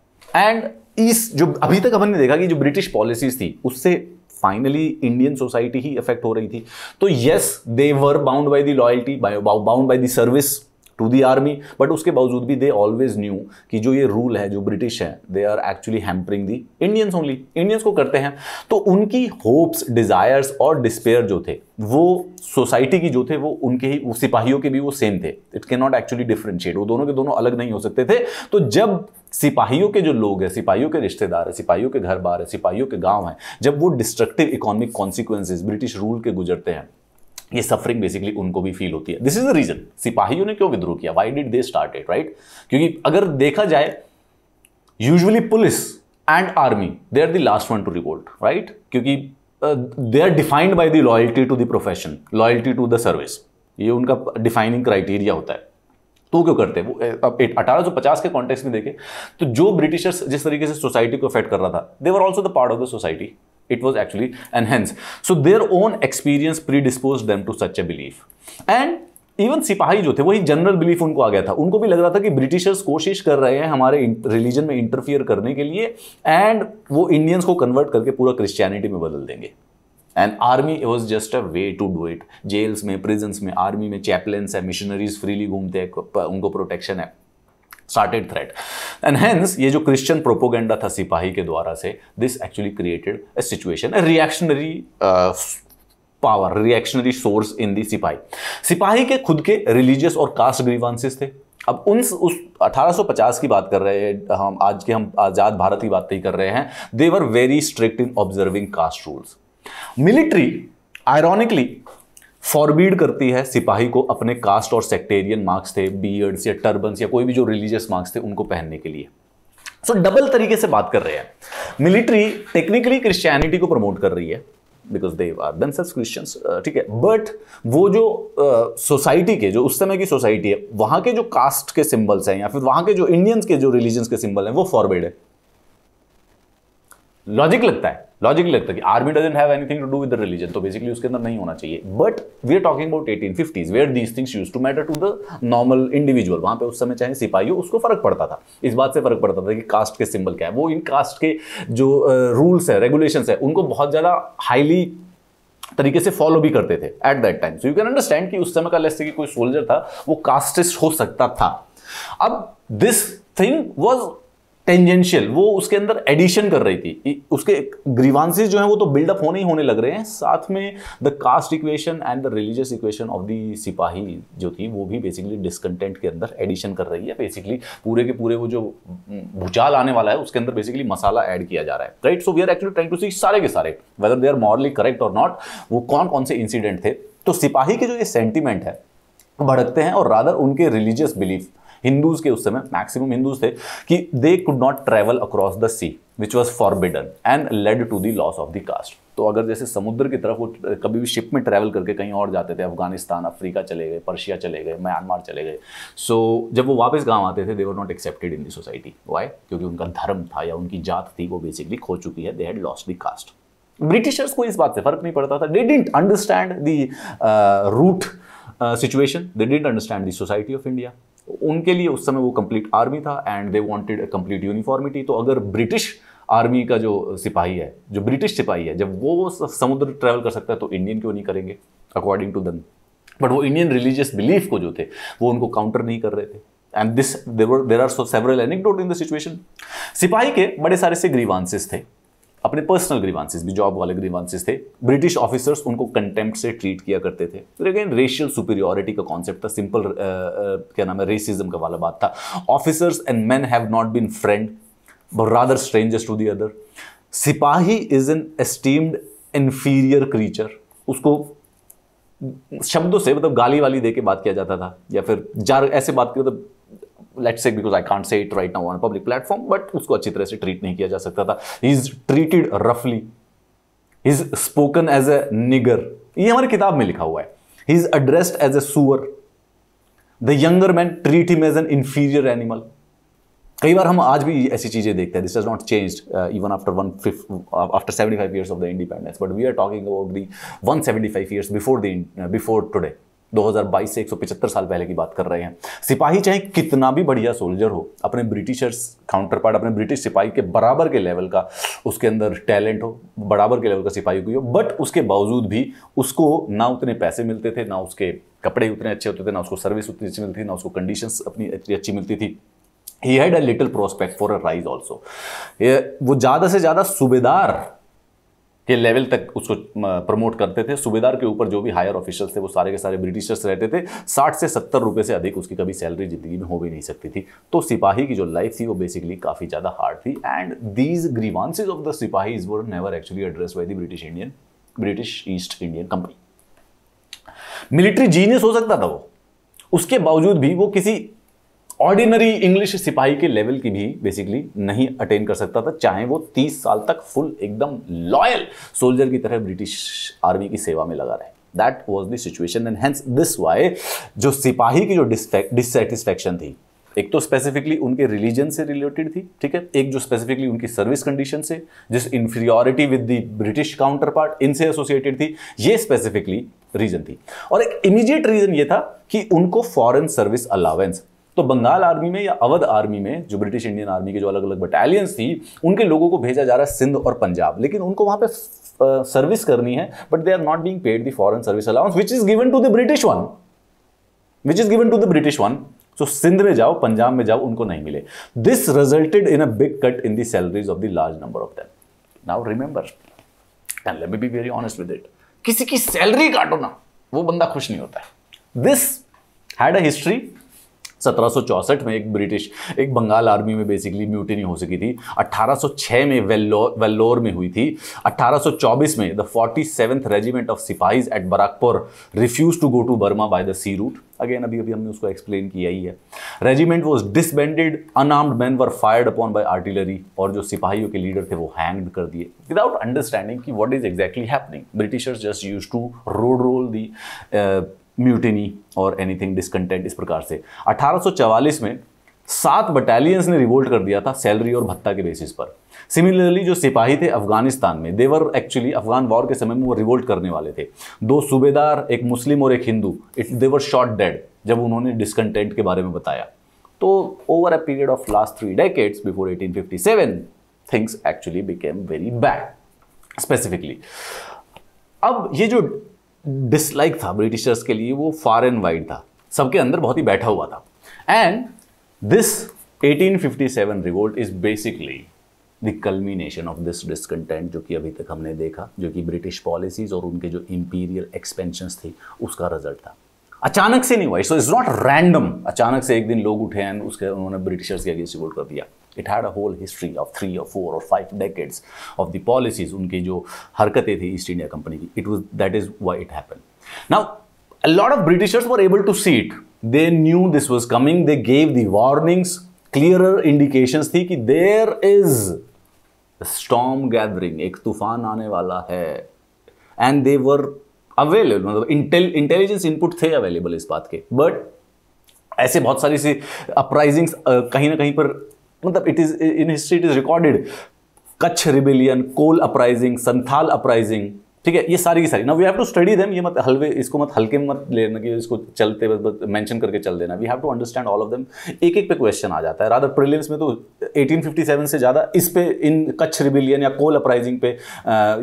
एंड इस जो अभी तक हमने देखा कि जो ब्रिटिश पॉलिसीज थी उससे फाइनली इंडियन सोसाइटी ही इफेक्ट हो रही थी तो yes they were bound by the loyalty bound by the service to the army but उसके बावजूद भी दे ऑलवेज न्यू कि जो ये रूल है जो ब्रिटिश है they are actually hampering the Indians only Indians को करते हैं तो उनकी होप्स डिजायर्स और डिस्पेयर जो थे वो सोसाइटी की जो थे वो उनके ही वो सिपाहियों के भी वो सेम थे इट के नॉट एक्चुअली डिफ्रेंशिएट वो दोनों के दोनों अलग नहीं हो सकते थे तो जब सिपाहियों के जो लोग हैं सिपाहियों के रिश्तेदार हैं सिपाहियों के घर बार हैं सिपाहियों के गांव हैं जब वो destructive economic consequences British rule के गुजरते हैं ये सफरिंग बेसिकली उनको भी फील होती है दिस इज द रीजन सिपाहियों ने क्यों विद्रोह किया why did they start it right क्योंकि अगर देखा जाए usually police and army they are the last one to revolt right क्योंकि they are defined by the loyalty to the profession loyalty to the service ये उनका डिफाइनिंग क्राइटेरिया होता है तो क्यों करते हैं वो अब अठारह सौ पचास के कॉन्टेक्स में देखें तो जो ब्रिटिशर्स जिस तरीके से सोसाइटी को अफेक्ट कर रहा था they were also the part of the society it was actually enhanced. So their own experience predisposed them to such a belief. And even सिपाही जो थे वही जनरल बिलीफ उनको आ गया था उनको भी लग रहा था कि ब्रिटिशर्स कोशिश कर रहे हैं हमारे रिलीजन में इंटरफियर करने के लिए एंड वो इंडियंस को कन्वर्ट करके पूरा क्रिश्चियनिटी में बदल देंगे and army was just a way to do it jails में प्रिजन्स में आर्मी में चैपलेंस है मिशनरीज फ्रीली घूमते हैं उनको प्रोटेक्शन है स्टार्टेड थ्रेट एंड हेंस ये जो क्रिश्चियन प्रोपोगेंडा था सिपाही के द्वारा से this actually created a situation reactionary power reactionary source in the sipahi सिपाही के खुद के रिलीजियस और कास्ट ग्रीवांसेस थे अब उन उस 1850 की बात कर रहे हैं हम आज के हम आज़ाद भारत की बात नहीं कर रहे हैं they were very strict in observing caste rules military ironically forbid करती है सिपाही को अपने कास्ट और सेक्टेरियन मार्क्स थे बीयर्ड्स या टर्बन्स या कोई भी जो रिलीजियस मार्क्स थे उनको पहनने के लिए सो so, डबल तरीके से बात कर रहे हैं मिलिट्री टेक्निकली क्रिश्चियनिटी को प्रमोट कर रही है because they are themselves Christians ठीक है बट वो जो सोसाइटी uh, के जो उस समय की सोसाइटी है वहाँ के जो कास्ट के सिंबल्स हैं या फिर वहाँ के जो इंडियंस के जो रिलीजन्स के सिंबल हैं वो फॉरबेड है लॉजिक लगता है लॉजिक लगता है कि army doesn't have anything to do with religion तो बेसिकली उसके अंदर नहीं होना चाहिए but we are talking about eighteen fifties where these things used to matter to the normal individual वहां पे उस समय चाहे सिपाही हो उसको फर्क पड़ता था इस बात से फर्क पड़ता था कि कास्ट के सिंबल क्या है वो इन कास्ट के जो रूल्स है रेगुलेशन है उनको बहुत ज्यादा हाईली तरीके से फॉलो भी करते थे at that time so you can understand कि उस समय का लेस कि कोई सोल्जर था वो कास्टिस्ट हो सकता था अब दिस थिंग वॉज टेंजेंशियल वो उसके अंदर एडिशन कर रही थी उसके ग्रीवांसेस जो हैं वो तो बिल्डअप होने ही होने लग रहे हैं साथ में the caste equation and the religious equation of the sipahi जो थी वो भी बेसिकली डिसकंटेंट के अंदर एडिशन कर रही है बेसिकली पूरे के पूरे वो जो भूचाल आने वाला है उसके अंदर बेसिकली मसाला ऐड किया जा रहा है right so we are actually trying to see सारे के सारे whether they are morally correct और नॉट वो कौन कौन से इंसिडेंट थे तो सिपाही के जो ये सेंटिमेंट है भड़कते हैं और रादर उनके रिलीजियस बिलीफ हिंदूज के उस समय मैक्सिमम हिंदूज थे कि they could not travel across the sea which was forbidden and led to the loss of the caste तो अगर जैसे समुद्र की तरफ वो कभी भी शिप में ट्रैवल करके कहीं और जाते थे अफगानिस्तान अफ्रीका चले गए पर्शिया चले गए म्यांमार चले गए सो so, जब वो वापस गांव आते थे they were not accepted in the society why क्योंकि उनका धर्म था या उनकी जात थी वो बेसिकली खो चुकी है they had lost the caste Britishers को इस बात से फर्क नहीं पड़ता था they didn't understand the root situation they didn't understand the society of India उनके लिए उस समय वो कंप्लीट आर्मी था and they wanted complete uniformity तो अगर ब्रिटिश आर्मी का जो सिपाही है जो ब्रिटिश सिपाही है जब वो समुद्र ट्रैवल कर सकता है तो इंडियन क्यों नहीं करेंगे अकॉर्डिंग टू दम बट वो इंडियन रिलीजियस बिलीफ को जो थे वो उनको काउंटर नहीं कर रहे थे and this there are several anecdote in the situation सिपाही के बड़े सारे से ग्रीवांसेस थे अपने पर्सनल ग्रीवांसेस भी जॉब वाले ग्रीवांसेस थे ब्रिटिश ऑफिसर्स उनको कंटेम्प्ट से ट्रीट किया करते थे फिर अगेन रेशियल सुपीरियोरिटी का कॉन्सेप्ट था सिंपल uh, uh, क्या नाम है रेसिज्म का वाला बात था officers and men have not been friend rather strangers to the other sipahi is an esteemed inferior creature उसको शब्दों से मतलब गाली वाली दे के बात किया जाता था या फिर जार ऐसे बात की मतलब let's say because I can't say it right now on public platform but उसको अच्छी तरह से ट्रीट नहीं किया जा सकता था ही इज ट्रीटेड रफली is spoken as a nigger ये हमारी किताब में लिखा हुआ है he is addressed as a suar the younger man treat him as an inferior animal कई बार हम आज भी ऐसी चीज़ें देखते हैं this is not change even after one fifth after seventy five years of the independence but we are talking about the one seventy five years before the before today 2022 से एक साल पहले की बात कर रहे हैं सिपाही चाहे कितना भी बढ़िया सोल्जर हो अपने ब्रिटिशर्स काउंटर पार्ट अपने ब्रिटिश सिपाही के बराबर के लेवल का उसके अंदर टैलेंट हो बराबर के लेवल का सिपाही हुई हो बट उसके बावजूद भी उसको ना उतने पैसे मिलते थे ना उसके कपड़े उतने अच्छे होते थे ना उसको सर्विस उतनी अच्छी मिलती थी ना उसको कंडीशंस अपनी इतनी अच्छी मिलती थी he had a little prospect for a rise also वो ज़्यादा से ज़्यादा सूबेदार के लेवल तक उसको प्रमोट करते थे सूबेदार के ऊपर जो भी हायर ऑफिशियल्स थे वो सारे के सारे ब्रिटिशर्स रहते थे साठ से सत्तर रुपए से अधिक उसकी कभी सैलरी ज़िंदगी में हो भी नहीं सकती थी तो सिपाही की जो लाइफ थी वो बेसिकली काफ़ी ज़्यादा हार्ड थी and these grievances of the sipahi is were never actually address by the British Indian British East Indian Company military genius हो सकता था वो उसके बावजूद भी वो किसी ऑर्डिनरी इंग्लिश सिपाही के लेवल की भी बेसिकली नहीं अटेन कर सकता था चाहे वो 30 साल तक फुल एकदम लॉयल सोल्जर की तरह ब्रिटिश आर्मी की सेवा में लगा रहे that was the situation and hence this why जो सिपाही की जो डिससेटिस्फेक्शन थी एक तो स्पेसिफिकली उनके रिलीजन से रिलेटेड थी ठीक है एक जो स्पेसिफिकली उनकी सर्विस कंडीशन से जिस inferiority with the British counterpart इनसे एसोसिएटेड थी ये स्पेसिफिकली रीजन थी और एक इमीडिएट रीजन ये था कि उनको फॉरेन सर्विस अलावेंस तो बंगाल आर्मी में या अवध आर्मी में जो ब्रिटिश इंडियन आर्मी की जो अलग अलग बटालियंस थी उनके लोगों को भेजा जा रहा है सिंध और पंजाब लेकिन उनको वहां पे सर्विस करनी है but they are not being paid the foreign service allowance which is given to the British one which is given to the British one so Sindh में जाओ पंजाब में जाओ उनको नहीं मिले this resulted in a big cut in the salaries of the large number of them now remember and let me be very honest with it किसी की सैलरी काटो ना वो बंदा खुश नहीं होता है दिस हैड अ हिस्ट्री सत्रह में एक ब्रिटिश एक बंगाल आर्मी में बेसिकली म्यूटनी हो सकी थी 1806 में वेल्लोर वेल्लोर में हुई थी 1824 में the forty seventh regiment of sipahis at Barrackpore refuse to go to Burma by the sea route again अभी अभी हमने उसको एक्सप्लेन किया ही है regiment was disbanded unarmed men were fired upon by artillery और जो सिपाहियों के लीडर थे वो हैंग्ड कर दिए विदाउट अंडरस्टैंडिंग कि what is exactly happening Britishers just use to road roll the mutiny और एनीथिंग डिसकंटेंट इस प्रकार से 1844 में सात बटालियंस ने रिवोल्ट कर दिया था सैलरी और भत्ता के बेसिस पर सिमिलरली जो सिपाही थे अफगानिस्तान में देवर एक्चुअली अफगान वॉर के समय में वो रिवोल्ट करने वाले थे दो सूबेदार एक मुस्लिम और एक Hindu it they were shot dead जब उन्होंने डिसकंटेंट के बारे में बताया तो over a period of last three decades before 1857 things actually became very bad specifically अब ये जो डिसलाइक था ब्रिटिशर्स के लिए वो फार एंड वाइड था सबके अंदर बहुत ही बैठा हुआ था and this 1857 revolt is basically the culmination of this discontent जो कि अभी तक हमने देखा जो कि ब्रिटिश पॉलिसीज़ और उनके जो इम्पीरियल एक्सपेंशंस थी उसका रिजल्ट था अचानक से नहीं हुआ सो इट्स नॉट रैंडम अचानक से एक दिन लोग उठे हैं उसके उन्होंने ब्रिटिशर्स के अगेंस्ट वोट कर दिया it had a whole history of three और फोर और five decades of the policies उनकी जो हरकतें थी ईस्ट इंडिया कंपनी की it was that is why it happen now a lot of Britishers were able to see it they knew this was coming they gave the warnings clear indications थी कि देर इज स्टॉम गैदरिंग एक तूफान आने वाला है एंड दे वर अवेलेबल मतलब इंटेल इंटेलिजेंस इनपुट थे अवेलेबल इस बात के बट ऐसे बहुत सारी सी अपराइजिंग्स कहीं ना कहीं पर मतलब it is in history it is recorded Kutch rebellion Kol uprising Santhal uprising ठीक है ये सारी की सारी ना we have to study them ये मत हलवे इसको मत हल्के में मत लेना कि इसको चलते बस मैंशन करके चल देना we have to understand all of them एक एक पे क्वेश्चन आ जाता है राधर प्रिलिम्स में तो 1857 से ज़्यादा इस पे इन कच्छ रिबिलियन या कोल अपराइजिंग पे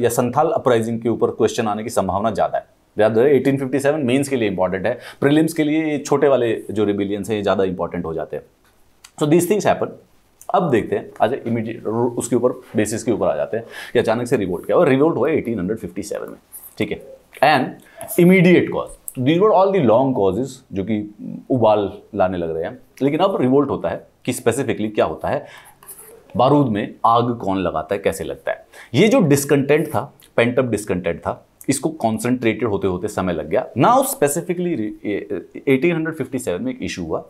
या संथाल अपराइजिंग के ऊपर क्वेश्चन आने की संभावना ज़्यादा है ज़्यादा एटीन फिफ्टी के लिए इंपॉर्टेंट है प्रिलिम्स के लिए छोटे वाले जो रिबिलियंस हैं ये ज़्यादा इंपॉर्टेंट हो जाते हैं सो दीज थिंग्स हैपन अब देखते हैं आज इमीडिएट उसके ऊपर बेसिस के ऊपर आ जाते हैं कि अचानक से रिवोल्ट किया और रिवोल्ट हुआ 1857 में ठीक है and immediate cause these were all the long causes जो कि उबाल लाने लग रहे हैं लेकिन अब रिवोल्ट होता है कि स्पेसिफिकली क्या होता है बारूद में आग कौन लगाता है कैसे लगता है ये जो डिस्कंटेंट था पेंटअप डिस्कंटेंट था इसको कॉन्सेंट्रेटेड होते होते समय लग गया नाउ स्पेसिफिकली 1857 में एक इशू हुआ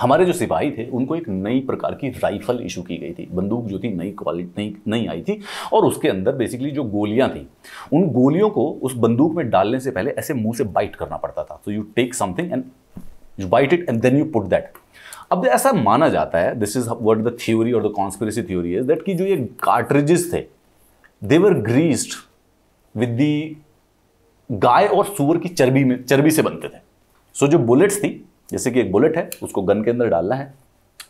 हमारे जो सिपाही थे उनको एक नई प्रकार की राइफल इशू की गई थी बंदूक जो थी नई क्वालिटी नई नई आई थी और उसके अंदर बेसिकली जो गोलियां थी उन गोलियों को उस बंदूक में डालने से पहले ऐसे मुंह से बाइट करना पड़ता था so you take something and you bite it and then you put that अब ऐसा माना जाता है this is what the theory और the conspiracy theory is that कि जो ये कार्ट्रिजेस थे देवर ग्रीस्ड विद दी गाय और सुअर की चर्बी में चर्बी से बनते थे सो so, जो बुलेट्स थी जैसे कि एक बुलेट है उसको गन के अंदर डालना है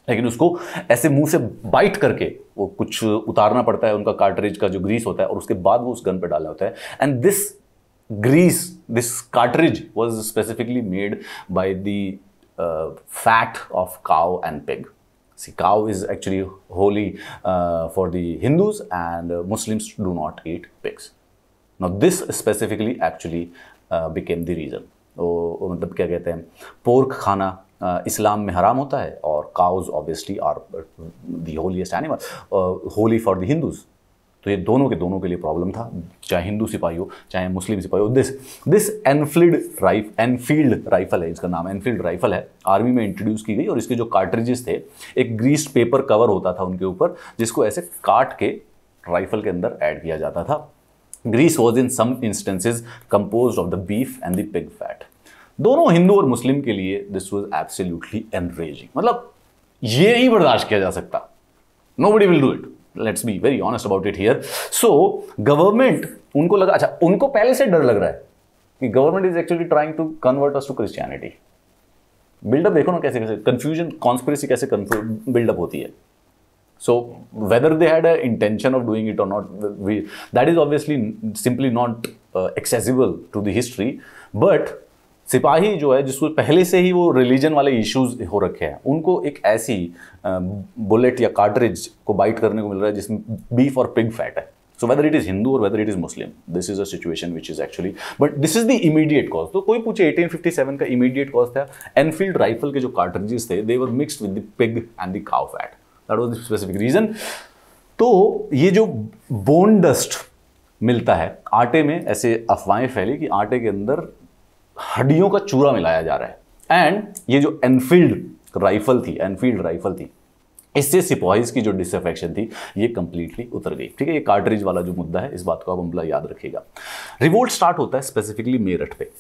लेकिन उसको ऐसे मुंह से बाइट करके वो कुछ उतारना पड़ता है उनका कार्टरेज का जो ग्रीस होता है और उसके बाद वो उस गन पर डाला होता है and this grease this cartridge was specifically made by the fat of cow and pig see cow is actually holy for the Hindus and Muslims do not eat not not this specifically actually became the reason वो मतलब क्या कहते हैं पोर्क खाना इस्लाम में हराम होता है और cows obviously are the holiest animal holy for the Hindus तो ये दोनों के दोनों के लिए प्रॉब्लम था चाहे हिंदू सिपाही हो चाहे मुस्लिम सिपाही हो this this Enfield rifle Enfield rifle है इसका नाम एनफील्ड राइफल है आर्मी में इंट्रोड्यूस की गई और इसके जो कार्ट्रिजेस थे एक ग्रीस पेपर कवर होता था उनके ऊपर जिसको ऐसे काट के राइफल के अंदर ऐड किया जाता था grease was in some instances compose of the beef and the pig fat दोनों हिंदू और मुस्लिम के लिए दिस वॉज एब्सोल्यूटली एनरेजिंग मतलब ये नहीं बर्दाश्त किया जा सकता nobody will do it let's be very honest about it here so government उनको लगा अच्छा उनको पहले से डर लग रहा है कि government is actually trying to convert us to Christianity buildup देखो ना कैसे कैसे कन्फ्यूजन कॉन्स्परेसी कैसे बिल्डअप होती है So whether they had an intention of doing it or not, we, that is obviously simply not uh, accessible to the history. But सिपाही जो है जिसको पहले से ही वो रिलीजन वाले इश्यूज हो रखे हैं उनको एक ऐसी बुलेट uh, या कार्टरेज को बाइट करने को मिल रहा है जिसमें बीफ और पिग फैट है so whether it is Hindu और whether it is Muslim this is a situation which is actually but this is the immediate cause तो कोई पूछे 1857 का इमीडिएट कॉज था एनफील्ड राइफल के जो कार्टरेजेस थे they were mixed with the pig and the cow fat that was the specific reason तो ये जो बोन डस्ट मिलता है आटे में ऐसे अफवाहें फैली कि आटे के अंदर हड्डियों का चूरा मिलाया जा रहा है एंड ये जो एनफील्ड राइफल थी एनफील्ड राइफल थी इससे सिपाहीज की जो डिसफेक्शन थी ये कंप्लीटली उतर गई ठीक है ये कार्टरेज वाला जो मुद्दा है इस बात को आप अम्बला याद रखिएगा रिवोल्ट स्टार्ट होता है स्पेसिफिकली मेरठ पे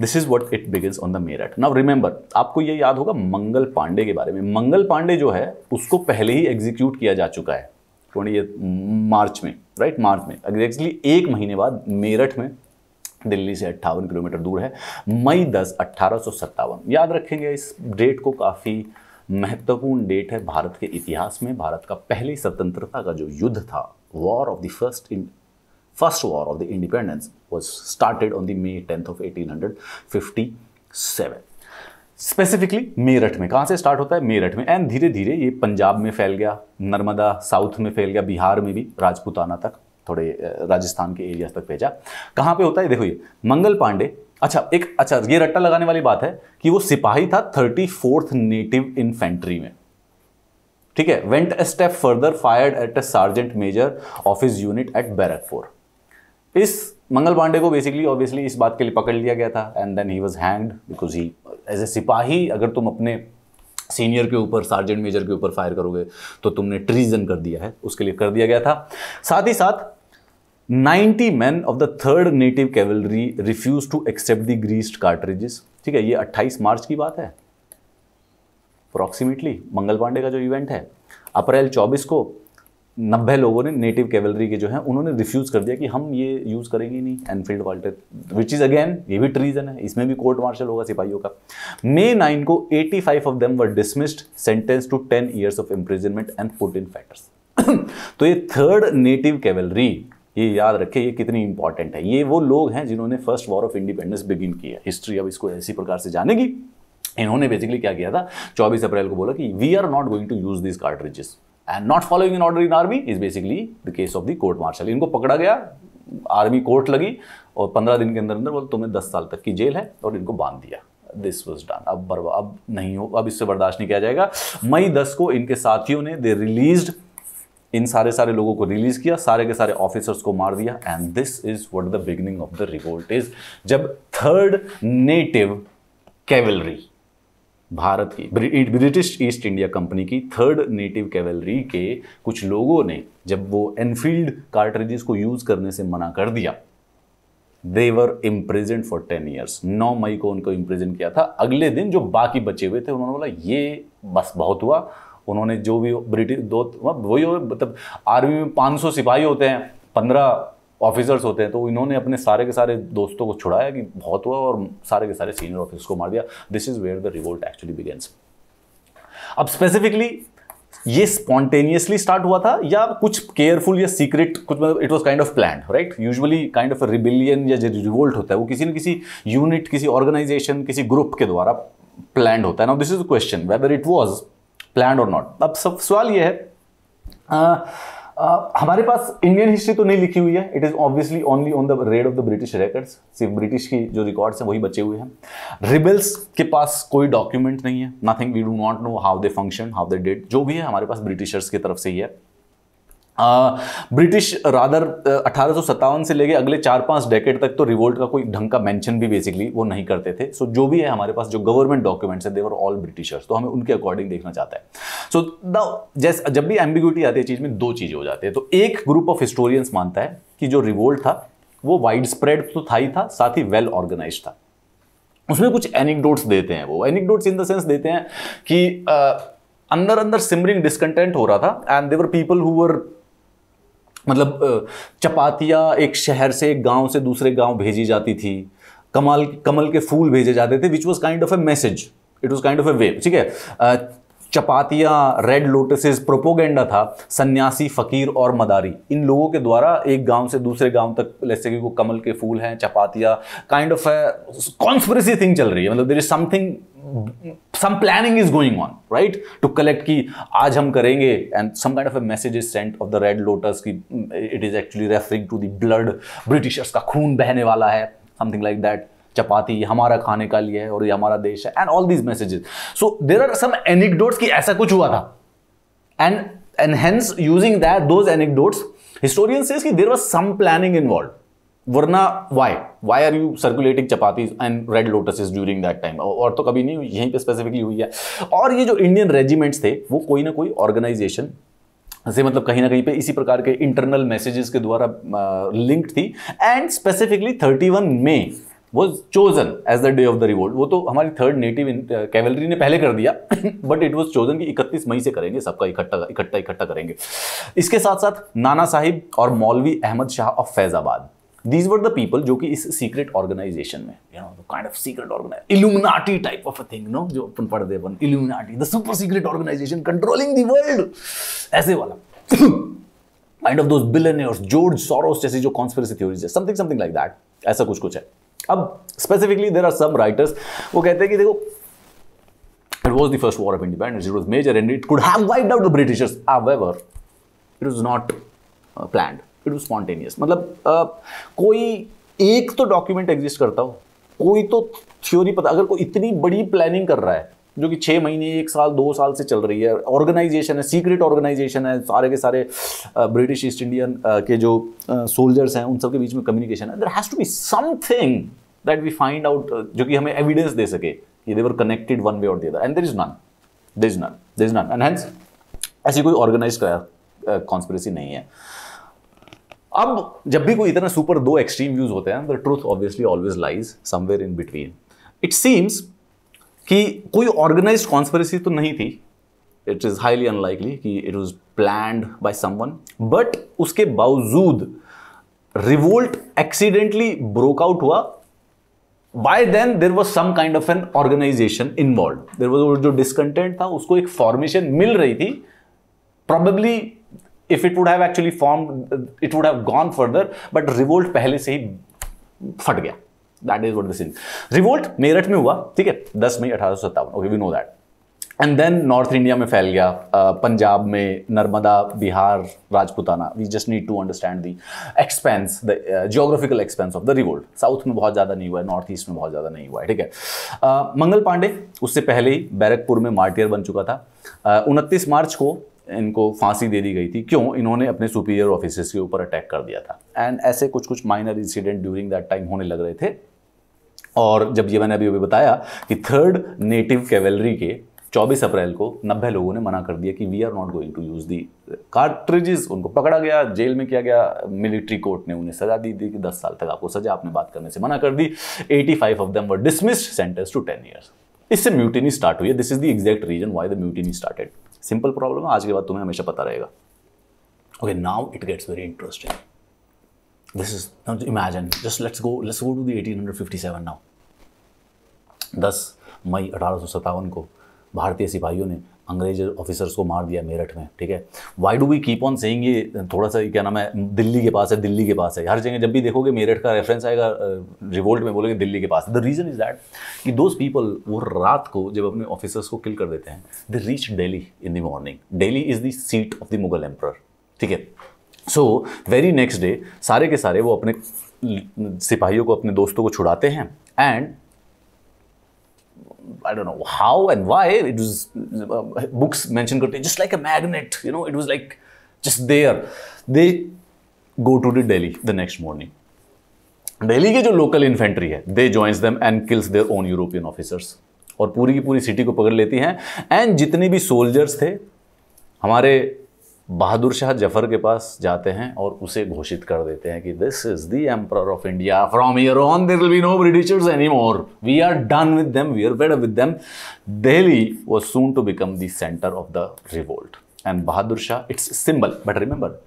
this is what it begin on the Meerut now remember आपको ये याद होगा मंगल पांडे के बारे में मंगल पांडे जो है उसको पहले ही एग्जीक्यूट किया जा चुका है ट्वेंटी मार्च में राइट मार्च में एग्जैक्टली एक महीने बाद मेरठ में दिल्ली से अट्ठावन किलोमीटर दूर है मई दस अट्ठारह याद रखेंगे इस डेट को काफ़ी महत्वपूर्ण डेट है भारत के इतिहास में भारत का पहले स्वतंत्रता का जो युद्ध था war of the first First War of the Independence was started on the May 10th of 1857. Specifically Meerut में कहाँ से स्टार्ट होता है मेरठ में एंड धीरे धीरे ये पंजाब में फैल गया नर्मदा साउथ में फैल गया बिहार में भी राजपूताना तक थोड़े राजस्थान के एरियाज तक भेजा कहाँ पे होता है देखो ये मंगल पांडे अच्छा एक अच्छा ये रट्टा लगाने वाली बात है कि वो सिपाही था थर्टी फोर्थ नेटिव इन्फेंट्री में ठीक है went a step further fired at a sergeant major of his unit at Barrackpore इस मंगल पांडे को बेसिकली ऑब्वियसली इस बात के लिए पकड़ लिया गया था and then he was hanged because he as a sipahi अगर तुम अपने सीनियर के ऊपर सार्जेंट मेजर के ऊपर फायर करोगे तो तुमने ट्रीजन कर दिया है उसके लिए कर दिया गया था साथ ही साथ 90 men of the third native cavalry refuse to accept the greased cartridges ठीक है ये 28 मार्च की बात है अप्रॉक्सीमेटली मंगल पांडे का जो इवेंट है अप्रैल 24 को नब्बे लोगों ने नेटिव कैवलरी के जो है उन्होंने रिफ्यूज़ कर दिया कि हम ये यूज़ करेंगे नहीं Enfield Walter which is again ये भी ट्रीजन है इसमें भी कोर्ट मार्शल होगा सिपाहियों का मे नाइन को eighty five of them were dismissed sentence to ten years of imprisonment and put in factors तो ये थर्ड नेटिव कैवलरी ये याद रखे ये कितनी इंपॉर्टेंट है ये वो लोग हैं जिन्होंने first war of independence begin किया हिस्ट्री अब इसको ऐसी प्रकार से जानेगी इन्होंने बेसिकली क्या किया था 24 अप्रैल को बोला कि we are not going to use this cartridges and not following an order in army is basically the case of the court martial इनको पकड़ा गया आर्मी कोर्ट लगी और पंद्रह दिन के अंदर अंदर बोल तुम्हें दस साल तक की जेल है और इनको बांध दिया दिस वॉज डन अब बर्बा अब नहीं हो अब इससे बर्दाश्त नहीं किया जाएगा मई दस को इनके साथियों ने दे रिलीज इन सारे सारे लोगों को रिलीज किया सारे के सारे ऑफिसर्स को मार दिया and this is what the beginning of the revolt is जब थर्ड नेटिव कैवलरी भारत की ब्रिटिश ईस्ट इंडिया कंपनी की थर्ड नेटिव कैवलरी के कुछ लोगों ने जब वो एनफील्ड कार्टरेजेस को यूज़ करने से मना कर दिया they were imprisoned for ten years नौ मई को उनको इम्प्रेजेंट किया था अगले दिन जो बाकी बचे हुए थे उन्होंने बोला ये बस बहुत हुआ उन्होंने जो भी ब्रिटिश दो वही मतलब आर्मी में 500 सिपाही होते हैं पंद्रह ऑफिसर्स होते हैं तो इन्होंने अपने सारे के सारे दोस्तों को छुड़ाया कि बहुत हुआ और सारे के सारे सीनियर ऑफिसर्स को मार दिया this is where the revolt actually begins अब स्पेसिफिकली ये स्पॉन्टेनियसली स्टार्ट हुआ था या कुछ केयरफुल या सीक्रेट कुछ मतलब it was kind of plan right usually kind of rebellion या जो रिवोल्ट होता है वो किसी न किसी यूनिट किसी ऑर्गेनाइजेशन किसी ग्रुप के द्वारा प्लान होता है ना this is question whether it was plan और नॉट अब सब सवाल ये है uh, हमारे पास इंडियन हिस्ट्री तो नहीं लिखी हुई है it is obviously only on the red of the British records सिर्फ ब्रिटिश की जो रिकॉर्ड्स हैं वही बचे हुए हैं रिबल्स के पास कोई डॉक्यूमेंट नहीं है nothing we do not know how they function how they date जो भी है हमारे पास ब्रिटिशर्स की तरफ से ही है ब्रिटिश रादर अठारह से लेके अगले चार पांच डेकेड तक तो रिवोल्ट का कोई ढंग का मेंशन भी बेसिकली वो नहीं करते थे सो so, जो भी है हमारे पास जो गवर्नमेंट डॉक्यूमेंट्स है देवर ऑल ब्रिटिशर्स तो हमें उनके अकॉर्डिंग देखना चाहता है सो so, जैस जब भी एम्बिग्यूटी आती है चीज़ में दो चीज़ें हो जाती है तो एक ग्रुप ऑफ हिस्टोरियंस मानता है कि जो रिवोल्ट था वो वाइड स्प्रेड तो था ही था साथ ही वेल ऑर्गेनाइज था उसमें कुछ एनिकडोट्स देते हैं वो एनिकडोट्स इन द सेंस देते हैं कि आ, अंदर अंदर सिमरिंग डिसकंटेंट हो रहा था and there were people who were मतलब चपातियाँ एक शहर से एक गांव से दूसरे गांव भेजी जाती थी कमाल कमल के फूल भेजे जाते थे which was kind of a message it was kind of a way ठीक है चपातियाँ रेड लोटसेस प्रोपोगेंडा था सन्यासी फकीर और मदारी इन लोगों के द्वारा एक गांव से दूसरे गांव तक जैसे कि वो कमल के फूल हैं चपातियाँ काइंड ऑफ कॉन्स्परेसी थिंग चल रही है मतलब there is something some planning is going on right to collect की आज हम करेंगे and some kind of a message is sent of the red lotus की it is actually referring to the blood Britishers का खून बहने वाला है समथिंग लाइक दैट चपाती हमारा खाने का लिए है और ये हमारा देश है and all these messages so there are some anecdotes कि ऐसा कुछ हुआ था and and hence using that those anecdotes historian से there was some planning involve वरना why why are you circulating chapatis and red lotuses during that time और तो कभी नहीं यहीं पर स्पेसिफिकली हुई है और ये जो इंडियन रेजिमेंट्स थे वो कोई ना कोई ऑर्गेनाइजेशन से मतलब कहीं ना कहीं पे इसी प्रकार के इंटरनल मैसेजेस के द्वारा लिंक्ड थी and specifically 31 May was chosen as the day of the revolt वो तो हमारी थर्ड नेटिव कैवलरी ने पहले कर दिया बट इट वॉज चोजन कि इकतीस मई से करेंगे सबका इकट्ठा इकट्ठा इकट्ठा करेंगे इसके साथ साथ नाना साहिब और Maulvi Ahmad Shah of Faizabad these were the people जो कि इस सीक्रेट ऑर्गेनाइजेशन में you know kind of secret organise Illuminati type of a thing no जो अपन पढ़ दे Illuminati the super secret organisation controlling the world ऐसे वाला kind of those billionaires George Soros जैसी जो कॉन्स्पिरेसी थ्योरीज है समथिंग समथिंग लाइक दैट ऐसा कुछ कुछ है अब specifically there are some writers वो कहते हैं कि देखो it was the first war of independence it was major and it could have wipe out the Britishers however it was not plan it was spontaneous मतलब uh, कोई एक तो डॉक्यूमेंट एग्जिस्ट करता हो कोई तो थ्योरी पता अगर कोई इतनी बड़ी प्लानिंग कर रहा है जो कि छः महीने एक साल दो साल से चल रही है ऑर्गेनाइजेशन है सीक्रेट ऑर्गेनाइजेशन है सारे के सारे ब्रिटिश ईस्ट इंडियन के जो सोल्जर्स हैं उन सब के बीच में कम्युनिकेशन है there has to be something that we find out जो कि हमें एविडेंस दे सके कि देवर कनेक्टेड वन वे और the other and there is none there is none there is none and hence ऐसी कोई ऑर्गेनाइज कॉन्स्परेसी नहीं है अब जब भी कोई इतना सुपर दो एक्सट्रीम व्यूज होते हैं the truth obviously always lies somewhere in between it seems कि कोई ऑर्गेनाइज कॉन्स्परेसी तो नहीं थी इट इज़ हाईली अनलाइकली कि it was planned by someone but उसके बावजूद रिवोल्ट एक्सीडेंटली ब्रोक आउट हुआ by then there was some kind of an organisation involve there was जो डिसकंटेंट था उसको एक फॉर्मेशन मिल रही थी probably if it would have actually form it would have gone further but revolt पहले से ही फट गया that is what this revolt Meerut में हुआ ठीक है दस मई अठारह सौ सत्तावन okay we know that and then north India में फैल गया पंजाब में Narmada Bihar Rajputana we just need to understand the expanse the geographical expanse of the revolt south में बहुत ज़्यादा नहीं हुआ है नॉर्थ ईस्ट में बहुत ज़्यादा नहीं हुआ है ठीक है मंगल पांडे उससे पहले ही बैरकपुर में मार्टियर बन चुका था उनतीस मार्च को इनको फांसी दे दी गई थी क्यों इन्होंने अपने सुपीरियर ऑफिसर्स के ऊपर अटैक कर दिया था एंड ऐसे कुछ कुछ minor incident during that time होने लग रहे थे और जब ये मैंने अभी अभी बताया कि थर्ड नेटिव कैवलरी के 24 अप्रैल को 90 लोगों ने मना कर दिया कि we are not going to use the cartridges उनको पकड़ा गया जेल में किया गया मिलिट्री कोर्ट ने उन्हें सजा दी थी कि 10 साल तक आपको सजा आपने बात करने से मना कर दी 85 of them were dismissed sentence to 10 years इससे म्यूटिनी स्टार्ट हुई है this is the exact reason why the mutiny started simple problem है आज के बाद तुम्हें हमेशा पता रहेगा okay now it gets very interesting this is now imagine let's go go let's go to fifty seven now दस मई अठारह सौ को भारतीय सिपाहियों ने अंग्रेज ऑफिसर्स को मार दिया मेरठ में ठीक है why do we keep on saying ये थोड़ा सा क्या नाम है दिल्ली के पास है दिल्ली के पास है हर जगह जब भी देखोगे मेरठ का रेफरेंस आएगा रिवोल्ट में बोलेंगे दिल्ली के पास द रीज़न इज़ दैट कि दोज पीपल वो रात को जब अपने ऑफिसर्स को किल कर देते हैं they reach Delhi in the morning Delhi is the seat of the Mughal emperor ठीक है सो वेरी नेक्स्ट डे सारे के सारे वो अपने सिपाहियों को अपने दोस्तों को छुड़ाते हैं and I don't know how and why it was uh, books mentioned Kurti just like a magnet you know it was like just there they go to the Delhi the next morning Delhi की जो लोकल इन्फेंट्री है they joins them and kills their own European officers और पूरी की पूरी सिटी को पकड़ लेती हैं एंड जितने भी सोल्जर्स थे हमारे बहादुर शाह जफर के पास जाते हैं और उसे घोषित कर देते हैं कि this is the emperor of India from year on there will be no Britishers any more we are done with them we are wed with them Delhi was soon to become the centre of the revolt and Bahadur Shah its symbol but remember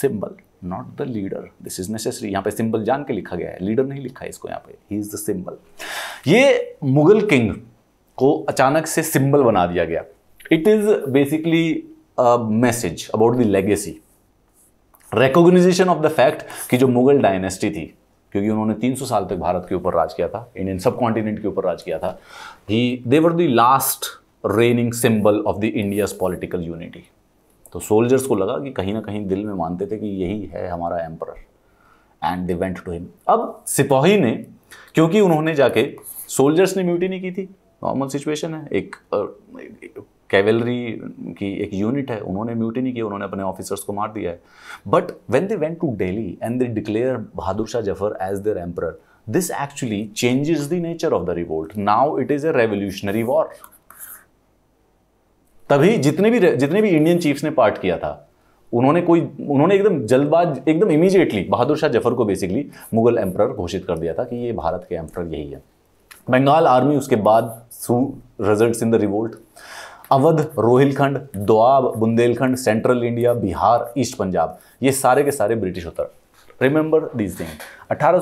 symbol not the leader this is necessary यहाँ पे सिंबल जान के लिखा गया है लीडर नहीं लिखा है इसको यहाँ पे ही इज द सिंबल ये मुगल किंग को अचानक से सिंबल बना दिया गया it is basically a message about the legacy recognition of the fact कि जो मुगल डायनेस्टी थी क्योंकि उन्होंने 300 साल तक भारत के ऊपर राज किया था इंडियन सब कॉन्टिनेंट के ऊपर राज किया था ही they were the last reigning symbol of the India's political unity तो सोल्जर्स को लगा कि कहीं ना कहीं दिल में मानते थे कि यही है हमारा emperor and they went to him अब सिपाही ने क्योंकि उन्होंने जाके सोल्जर्स ने म्यूटी नहीं की थी नॉर्मल सिचुएशन है एक कैवलरी की एक यूनिट है उन्होंने म्यूटी नहीं की उन्होंने अपने ऑफिसर्स को मार दिया है but when they went to Delhi and they declare Bahadur Shah Zafar as their emperor this actually changes the nature of the revolt now it is a revolutionary war तभी जितने भी जितने भी इंडियन चीफ्स ने पार्ट किया था उन्होंने कोई उन्होंने एकदम जल्दबाज एकदम इमीजिएटली बहादुर शाह जफर को बेसिकली मुगल एम्पर घोषित कर दिया था कि ये भारत के एम्पर यही है बंगाल आर्मी उसके बाद so result in the revolt Awadh Rohilkhand Doab Bundelkhand central India Bihar east Punjab ये सारे के सारे ब्रिटिश उत्तर रिमेंबर दिस थिंग अठारह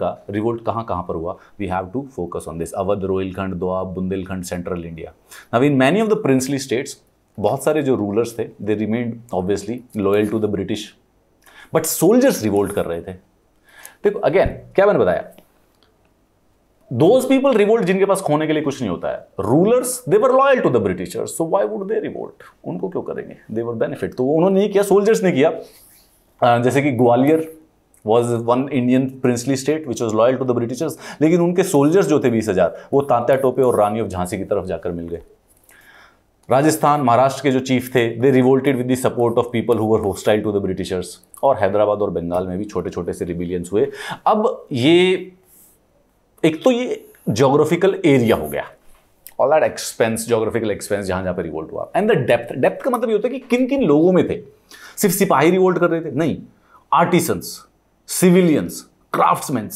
का रिवोल्ट कहाँ कहाँ पर हुआ we have to focus on this Awadh Rohilkhand Doab Bundelkhand central India नवीन in many of the princely states बहुत सारे जो रूलर्स थे they remained obviously loyal to the British but soldiers revolt कर रहे थे देखो अगेन क्या मैंने बताया दोज पीपल रिवोल्ट जिनके पास खोने के लिए कुछ नहीं होता है rulers they were loyal to the Britishers so why would they revolt उनको क्यों करेंगे दे वर बेनिफिट तो उन्होंने नहीं किया सोल्जर्स ने किया जैसे कि Gwalior was one Indian princely state which was loyal to the Britishers लेकिन उनके सोल्जर्स जो थे बीस हजार वो तांत्या टोपे और रानी ऑफ झांसी की तरफ जाकर मिल गए राजस्थान महाराष्ट्र के जो चीफ थे they revolted with the support of people were hostile to the Britishers और हैदराबाद और बंगाल में भी छोटे छोटे से रिबिलियंस हुए अब ये एक तो ये जोग्राफिकल एरिया हो गया all that expanse geographical expanse जहां जहां पर रिवोल्ट हुआ एंड द डेप्थ डेप्थ का मतलब ये होता है कि किन किन लोगों में थे सिर्फ सिपाही रिवोल्ट कर रहे थे नहीं artisans civilians craftsman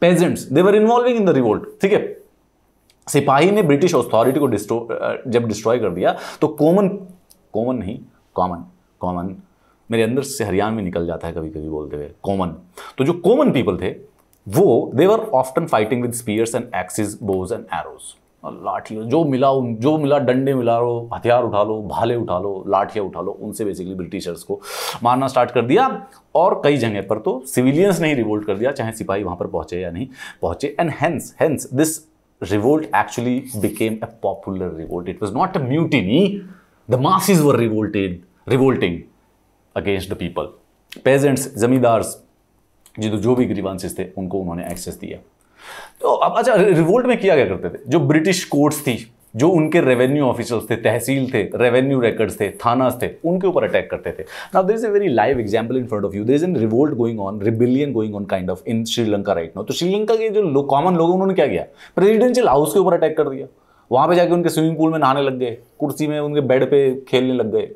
peasants they were involving in the revolt ठीक है सिपाही ने ब्रिटिश अथॉरिटी को जब डिस्ट्रॉय कर दिया तो कॉमन कॉमन नहीं कॉमन कॉमन मेरे अंदर से हरियाणा में निकल जाता है कभी कभी बोलते हुए कॉमन तो जो कॉमन पीपल थे वो they were often fighting with spears and axes bows and arrows लाठियों जो मिला उन जो मिला डंडे मिला लो हथियार उठा लो भाले उठा लो लाठियाँ उठा लो उनसे बेसिकली ब्रिटिशर्स को मारना स्टार्ट कर दिया और कई जगह पर तो सिविलियंस ने ही रिवोल्ट कर दिया चाहे सिपाही वहाँ पर पहुँचे या नहीं पहुँचे and hence hence this revolt actually became a popular revolt. It was not a mutiny. The masses were revolted revolting against the people peasants zamindars जी तो जो भी ग्रीवांसेस थे उनको उन्होंने एक्सेस दिया तो अब अच्छा रिवोल्ट में किया क्या करते थे जो ब्रिटिश कोर्ट्स थी जो उनके रेवेन्यू ऑफिसर्स थे तहसील थे रेवेन्यू रिकॉर्ड्स थे थानास थे उनके ऊपर अटैक करते थे now there is a very live example in front of you there is in revolt going on rebellion going on kind of in Sri Lanka right now तो श्रीलंका के जो लो, कॉमन लोग उन्होंने क्या किया प्रेसिडेंशियल हाउस के ऊपर अटैक कर दिया वहाँ पे जाके उनके स्विमिंग पूल में नहाने लग गए कुर्सी में उनके बेड पे खेलने लग गए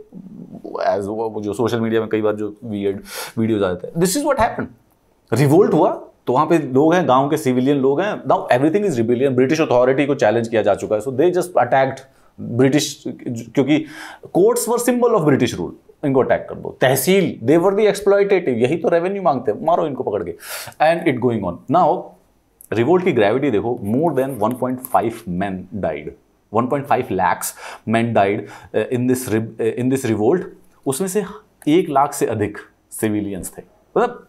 एज जो सोशल मीडिया में कई बार जो वीडियोज आते हैं this is what happen revolt हुआ तो वहां पे लोग हैं गांव के सिविलियन लोग हैं now everything is rebellion British authority को चैलेंज किया जा चुका है so they just attacked British क्योंकि courts were symbol of British rule इनको अटैक कर दो तहसील दे वर दी एक्सप्लॉयटेटिव यही तो रेवेन्यू मांगते हैं मारो इनको पकड़ के and it going on now revolt की ग्रेविटी देखो more than 1.5 man died 1.5 lakhs man died in this in this revolt उसमें से एक लाख से अधिक सिविलियंस थे मतलब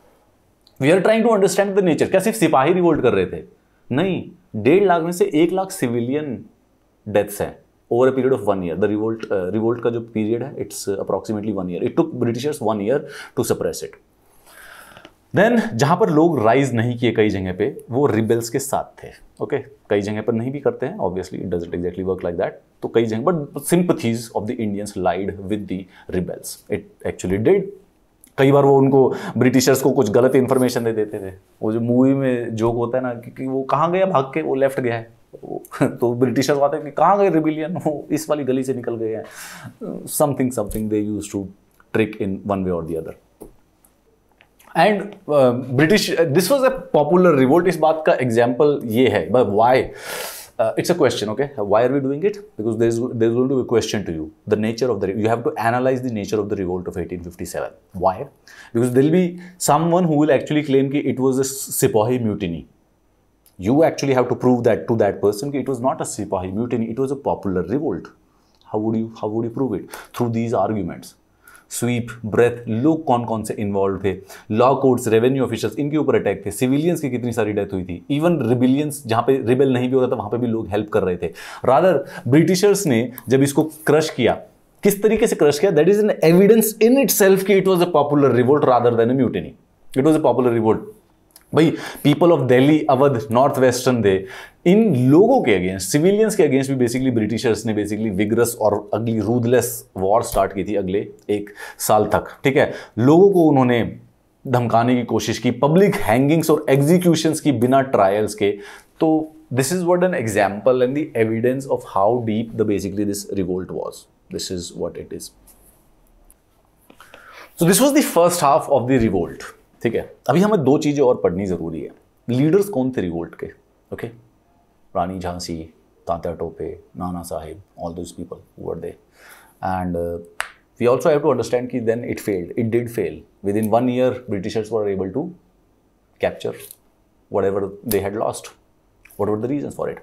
we are trying to understand the nature क्या सिर्फ सिपाही रिवोल्ट कर रहे थे नहीं डेढ़ लाख में से एक लाख सिविलियन डेथ्स हैं over a period of one year the revolt revolt का जो पीरियड है it's approximately one year it took Britishers one year to suppress it then जहाँ पर लोग राइज नहीं किए कई जगह पे वो रिबेल्स के साथ थे ओके okay? कई जगह पर नहीं भी करते हैं obviously it doesn't exactly work like that तो कई जगह but sympathies of the Indians lied with the rebels it actually did कई बार वो उनको ब्रिटिशर्स को कुछ गलत इन्फॉर्मेशन दे देते थे वो जो मूवी में जोक होता है ना क्योंकि वो कहाँ गया भाग के वो लेफ्ट गया है तो ब्रिटिशर्स आते हैं कि कहाँ गए रिबिलियन वो इस वाली गली से निकल गए हैं something something they use to trick in one way और the other and British this was a popular revolt इस बात का एग्जाम्पल ये है why uh, it's a question, okay? Uh, why are we doing it? Because there's there's going to be a question to you. The nature of the you have to analyze the nature of the revolt of 1857. Why? Because there'll be someone who will actually claim that it was a Sipahi mutiny. You actually have to prove that to that person it was not a Sipahi mutiny. It was a popular revolt. How would you how would you prove it? Through these arguments. Sweep breadth लोग कौन कौन से इन्वॉल्व थे लॉ कोर्ट्स रेवेन्यू ऑफिसर्स इनके ऊपर अटैक थे सिविलियंस की कितनी सारी डेथ हुई थी इवन रिबिलियंस जहाँ पे रिबेल नहीं भी हो रहा था वहाँ पे भी लोग हेल्प कर रहे थे रादर ब्रिटिशर्स ने जब इसको क्रश किया किस तरीके से क्रश किया that is an evidence in itself की it was a popular revolt rather than a it was a popular revolt भाई people of Delhi Awadh north western they इन लोगों के अगेंस्ट सिविलियंस के अगेंस्ट भी बेसिकली ब्रिटिशर्स ने बेसिकली विग्रस और अगली रूदलेस वॉर स्टार्ट की थी अगले एक साल तक ठीक है लोगों को उन्होंने धमकाने की कोशिश की पब्लिक हैंगिंग्स और एग्जीक्यूशंस की बिना ट्रायल्स के तो this is what an example and the evidence of how deep the basically this revolt was this is what it is so this was the first half of the revolt ठीक है अभी हमें दो चीज़ें और पढ़नी ज़रूरी है लीडर्स कौन थे रिवोल्ट के okay Rani Jhansi Tatya Tope Nana Saheb all this people were they and we also have to understand कि then it failed it did fail within one year Britishers were able to capture whatever they had lost what were the reason for it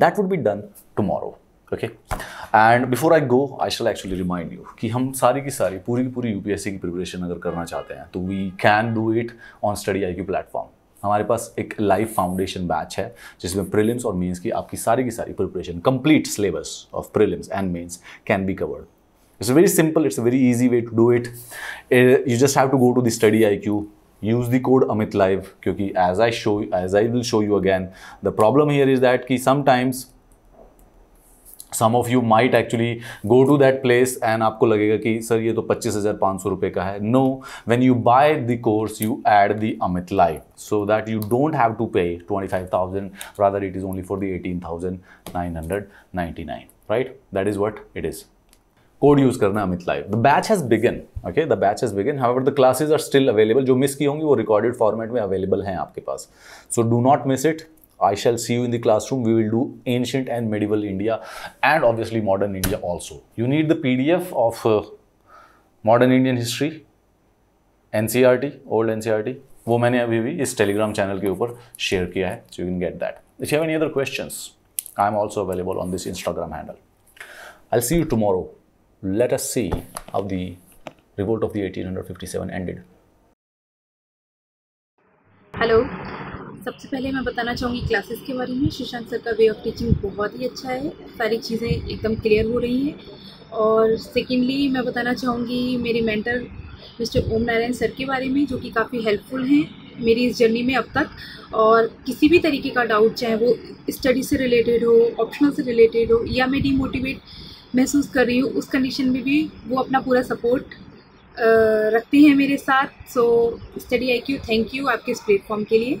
that would be done tomorrow okay and before I go I shall actually remind you कि हम सारी की सारी पूरी की पूरी यूपीएससी की प्रिपरेशन अगर करना चाहते हैं तो we can do it on study I Q platform हमारे पास एक लाइव फाउंडेशन बैच है जिसमें प्रिलिम्स और मेंस की आपकी सारी की सारी preparation complete syllabus of prelims and mains can be covered it's very simple it's a very easy way to do it you just have to go to the study I Q use the code Amit live क्योंकि as I show as I will show you again the problem here is that कि sometimes some of you might actually go to that place and आपको लगेगा कि सर ये तो पच्चीस हज़ार पाँच सौ रुपये का है no when you buy the course you add the Amit life so that you don't have to pay twenty five thousand rather it is only for the eighteen thousand nine hundred ninety nine right that is what it is code use करना Amit live the batch has begun okay the batch has begun however the classes are still available जो मिस की होंगी वो रिकॉर्डेड फॉर्मेट में अवेलेबल हैं आपके पास so do not miss it I shall see you in the classroom. We will do ancient and medieval India and obviously modern India also. You need the PDF of uh, modern Indian history, NCRT, old NCRT. वो मैंने अभी भी इस टेलीग्राम चैनल के ऊपर शेयर किया है so you can get that if have any other questions I am also available on this Instagram handle I see you tomorrow let us see how the revolt of the 1857 ended hello सबसे पहले मैं बताना चाहूँगी क्लासेस के बारे में सुशांत सर का वे ऑफ टीचिंग बहुत ही अच्छा है सारी चीज़ें एकदम क्लियर हो रही हैं और सेकेंडली मैं बताना चाहूँगी मेरे mentor mister Om Narayan sir के बारे में जो कि काफ़ी हेल्पफुल हैं मेरी इस जर्नी में अब तक और किसी भी तरीके का डाउट चाहे वो स्टडी से रिलेटेड हो ऑप्शनल से रिलेटेड हो या मैं डीमोटिवेट महसूस कर रही हूँ उस कंडीशन में भी वो अपना पूरा सपोर्ट रखते हैं मेरे साथ so study I Q thank you आपके इस प्लेटफॉर्म के लिए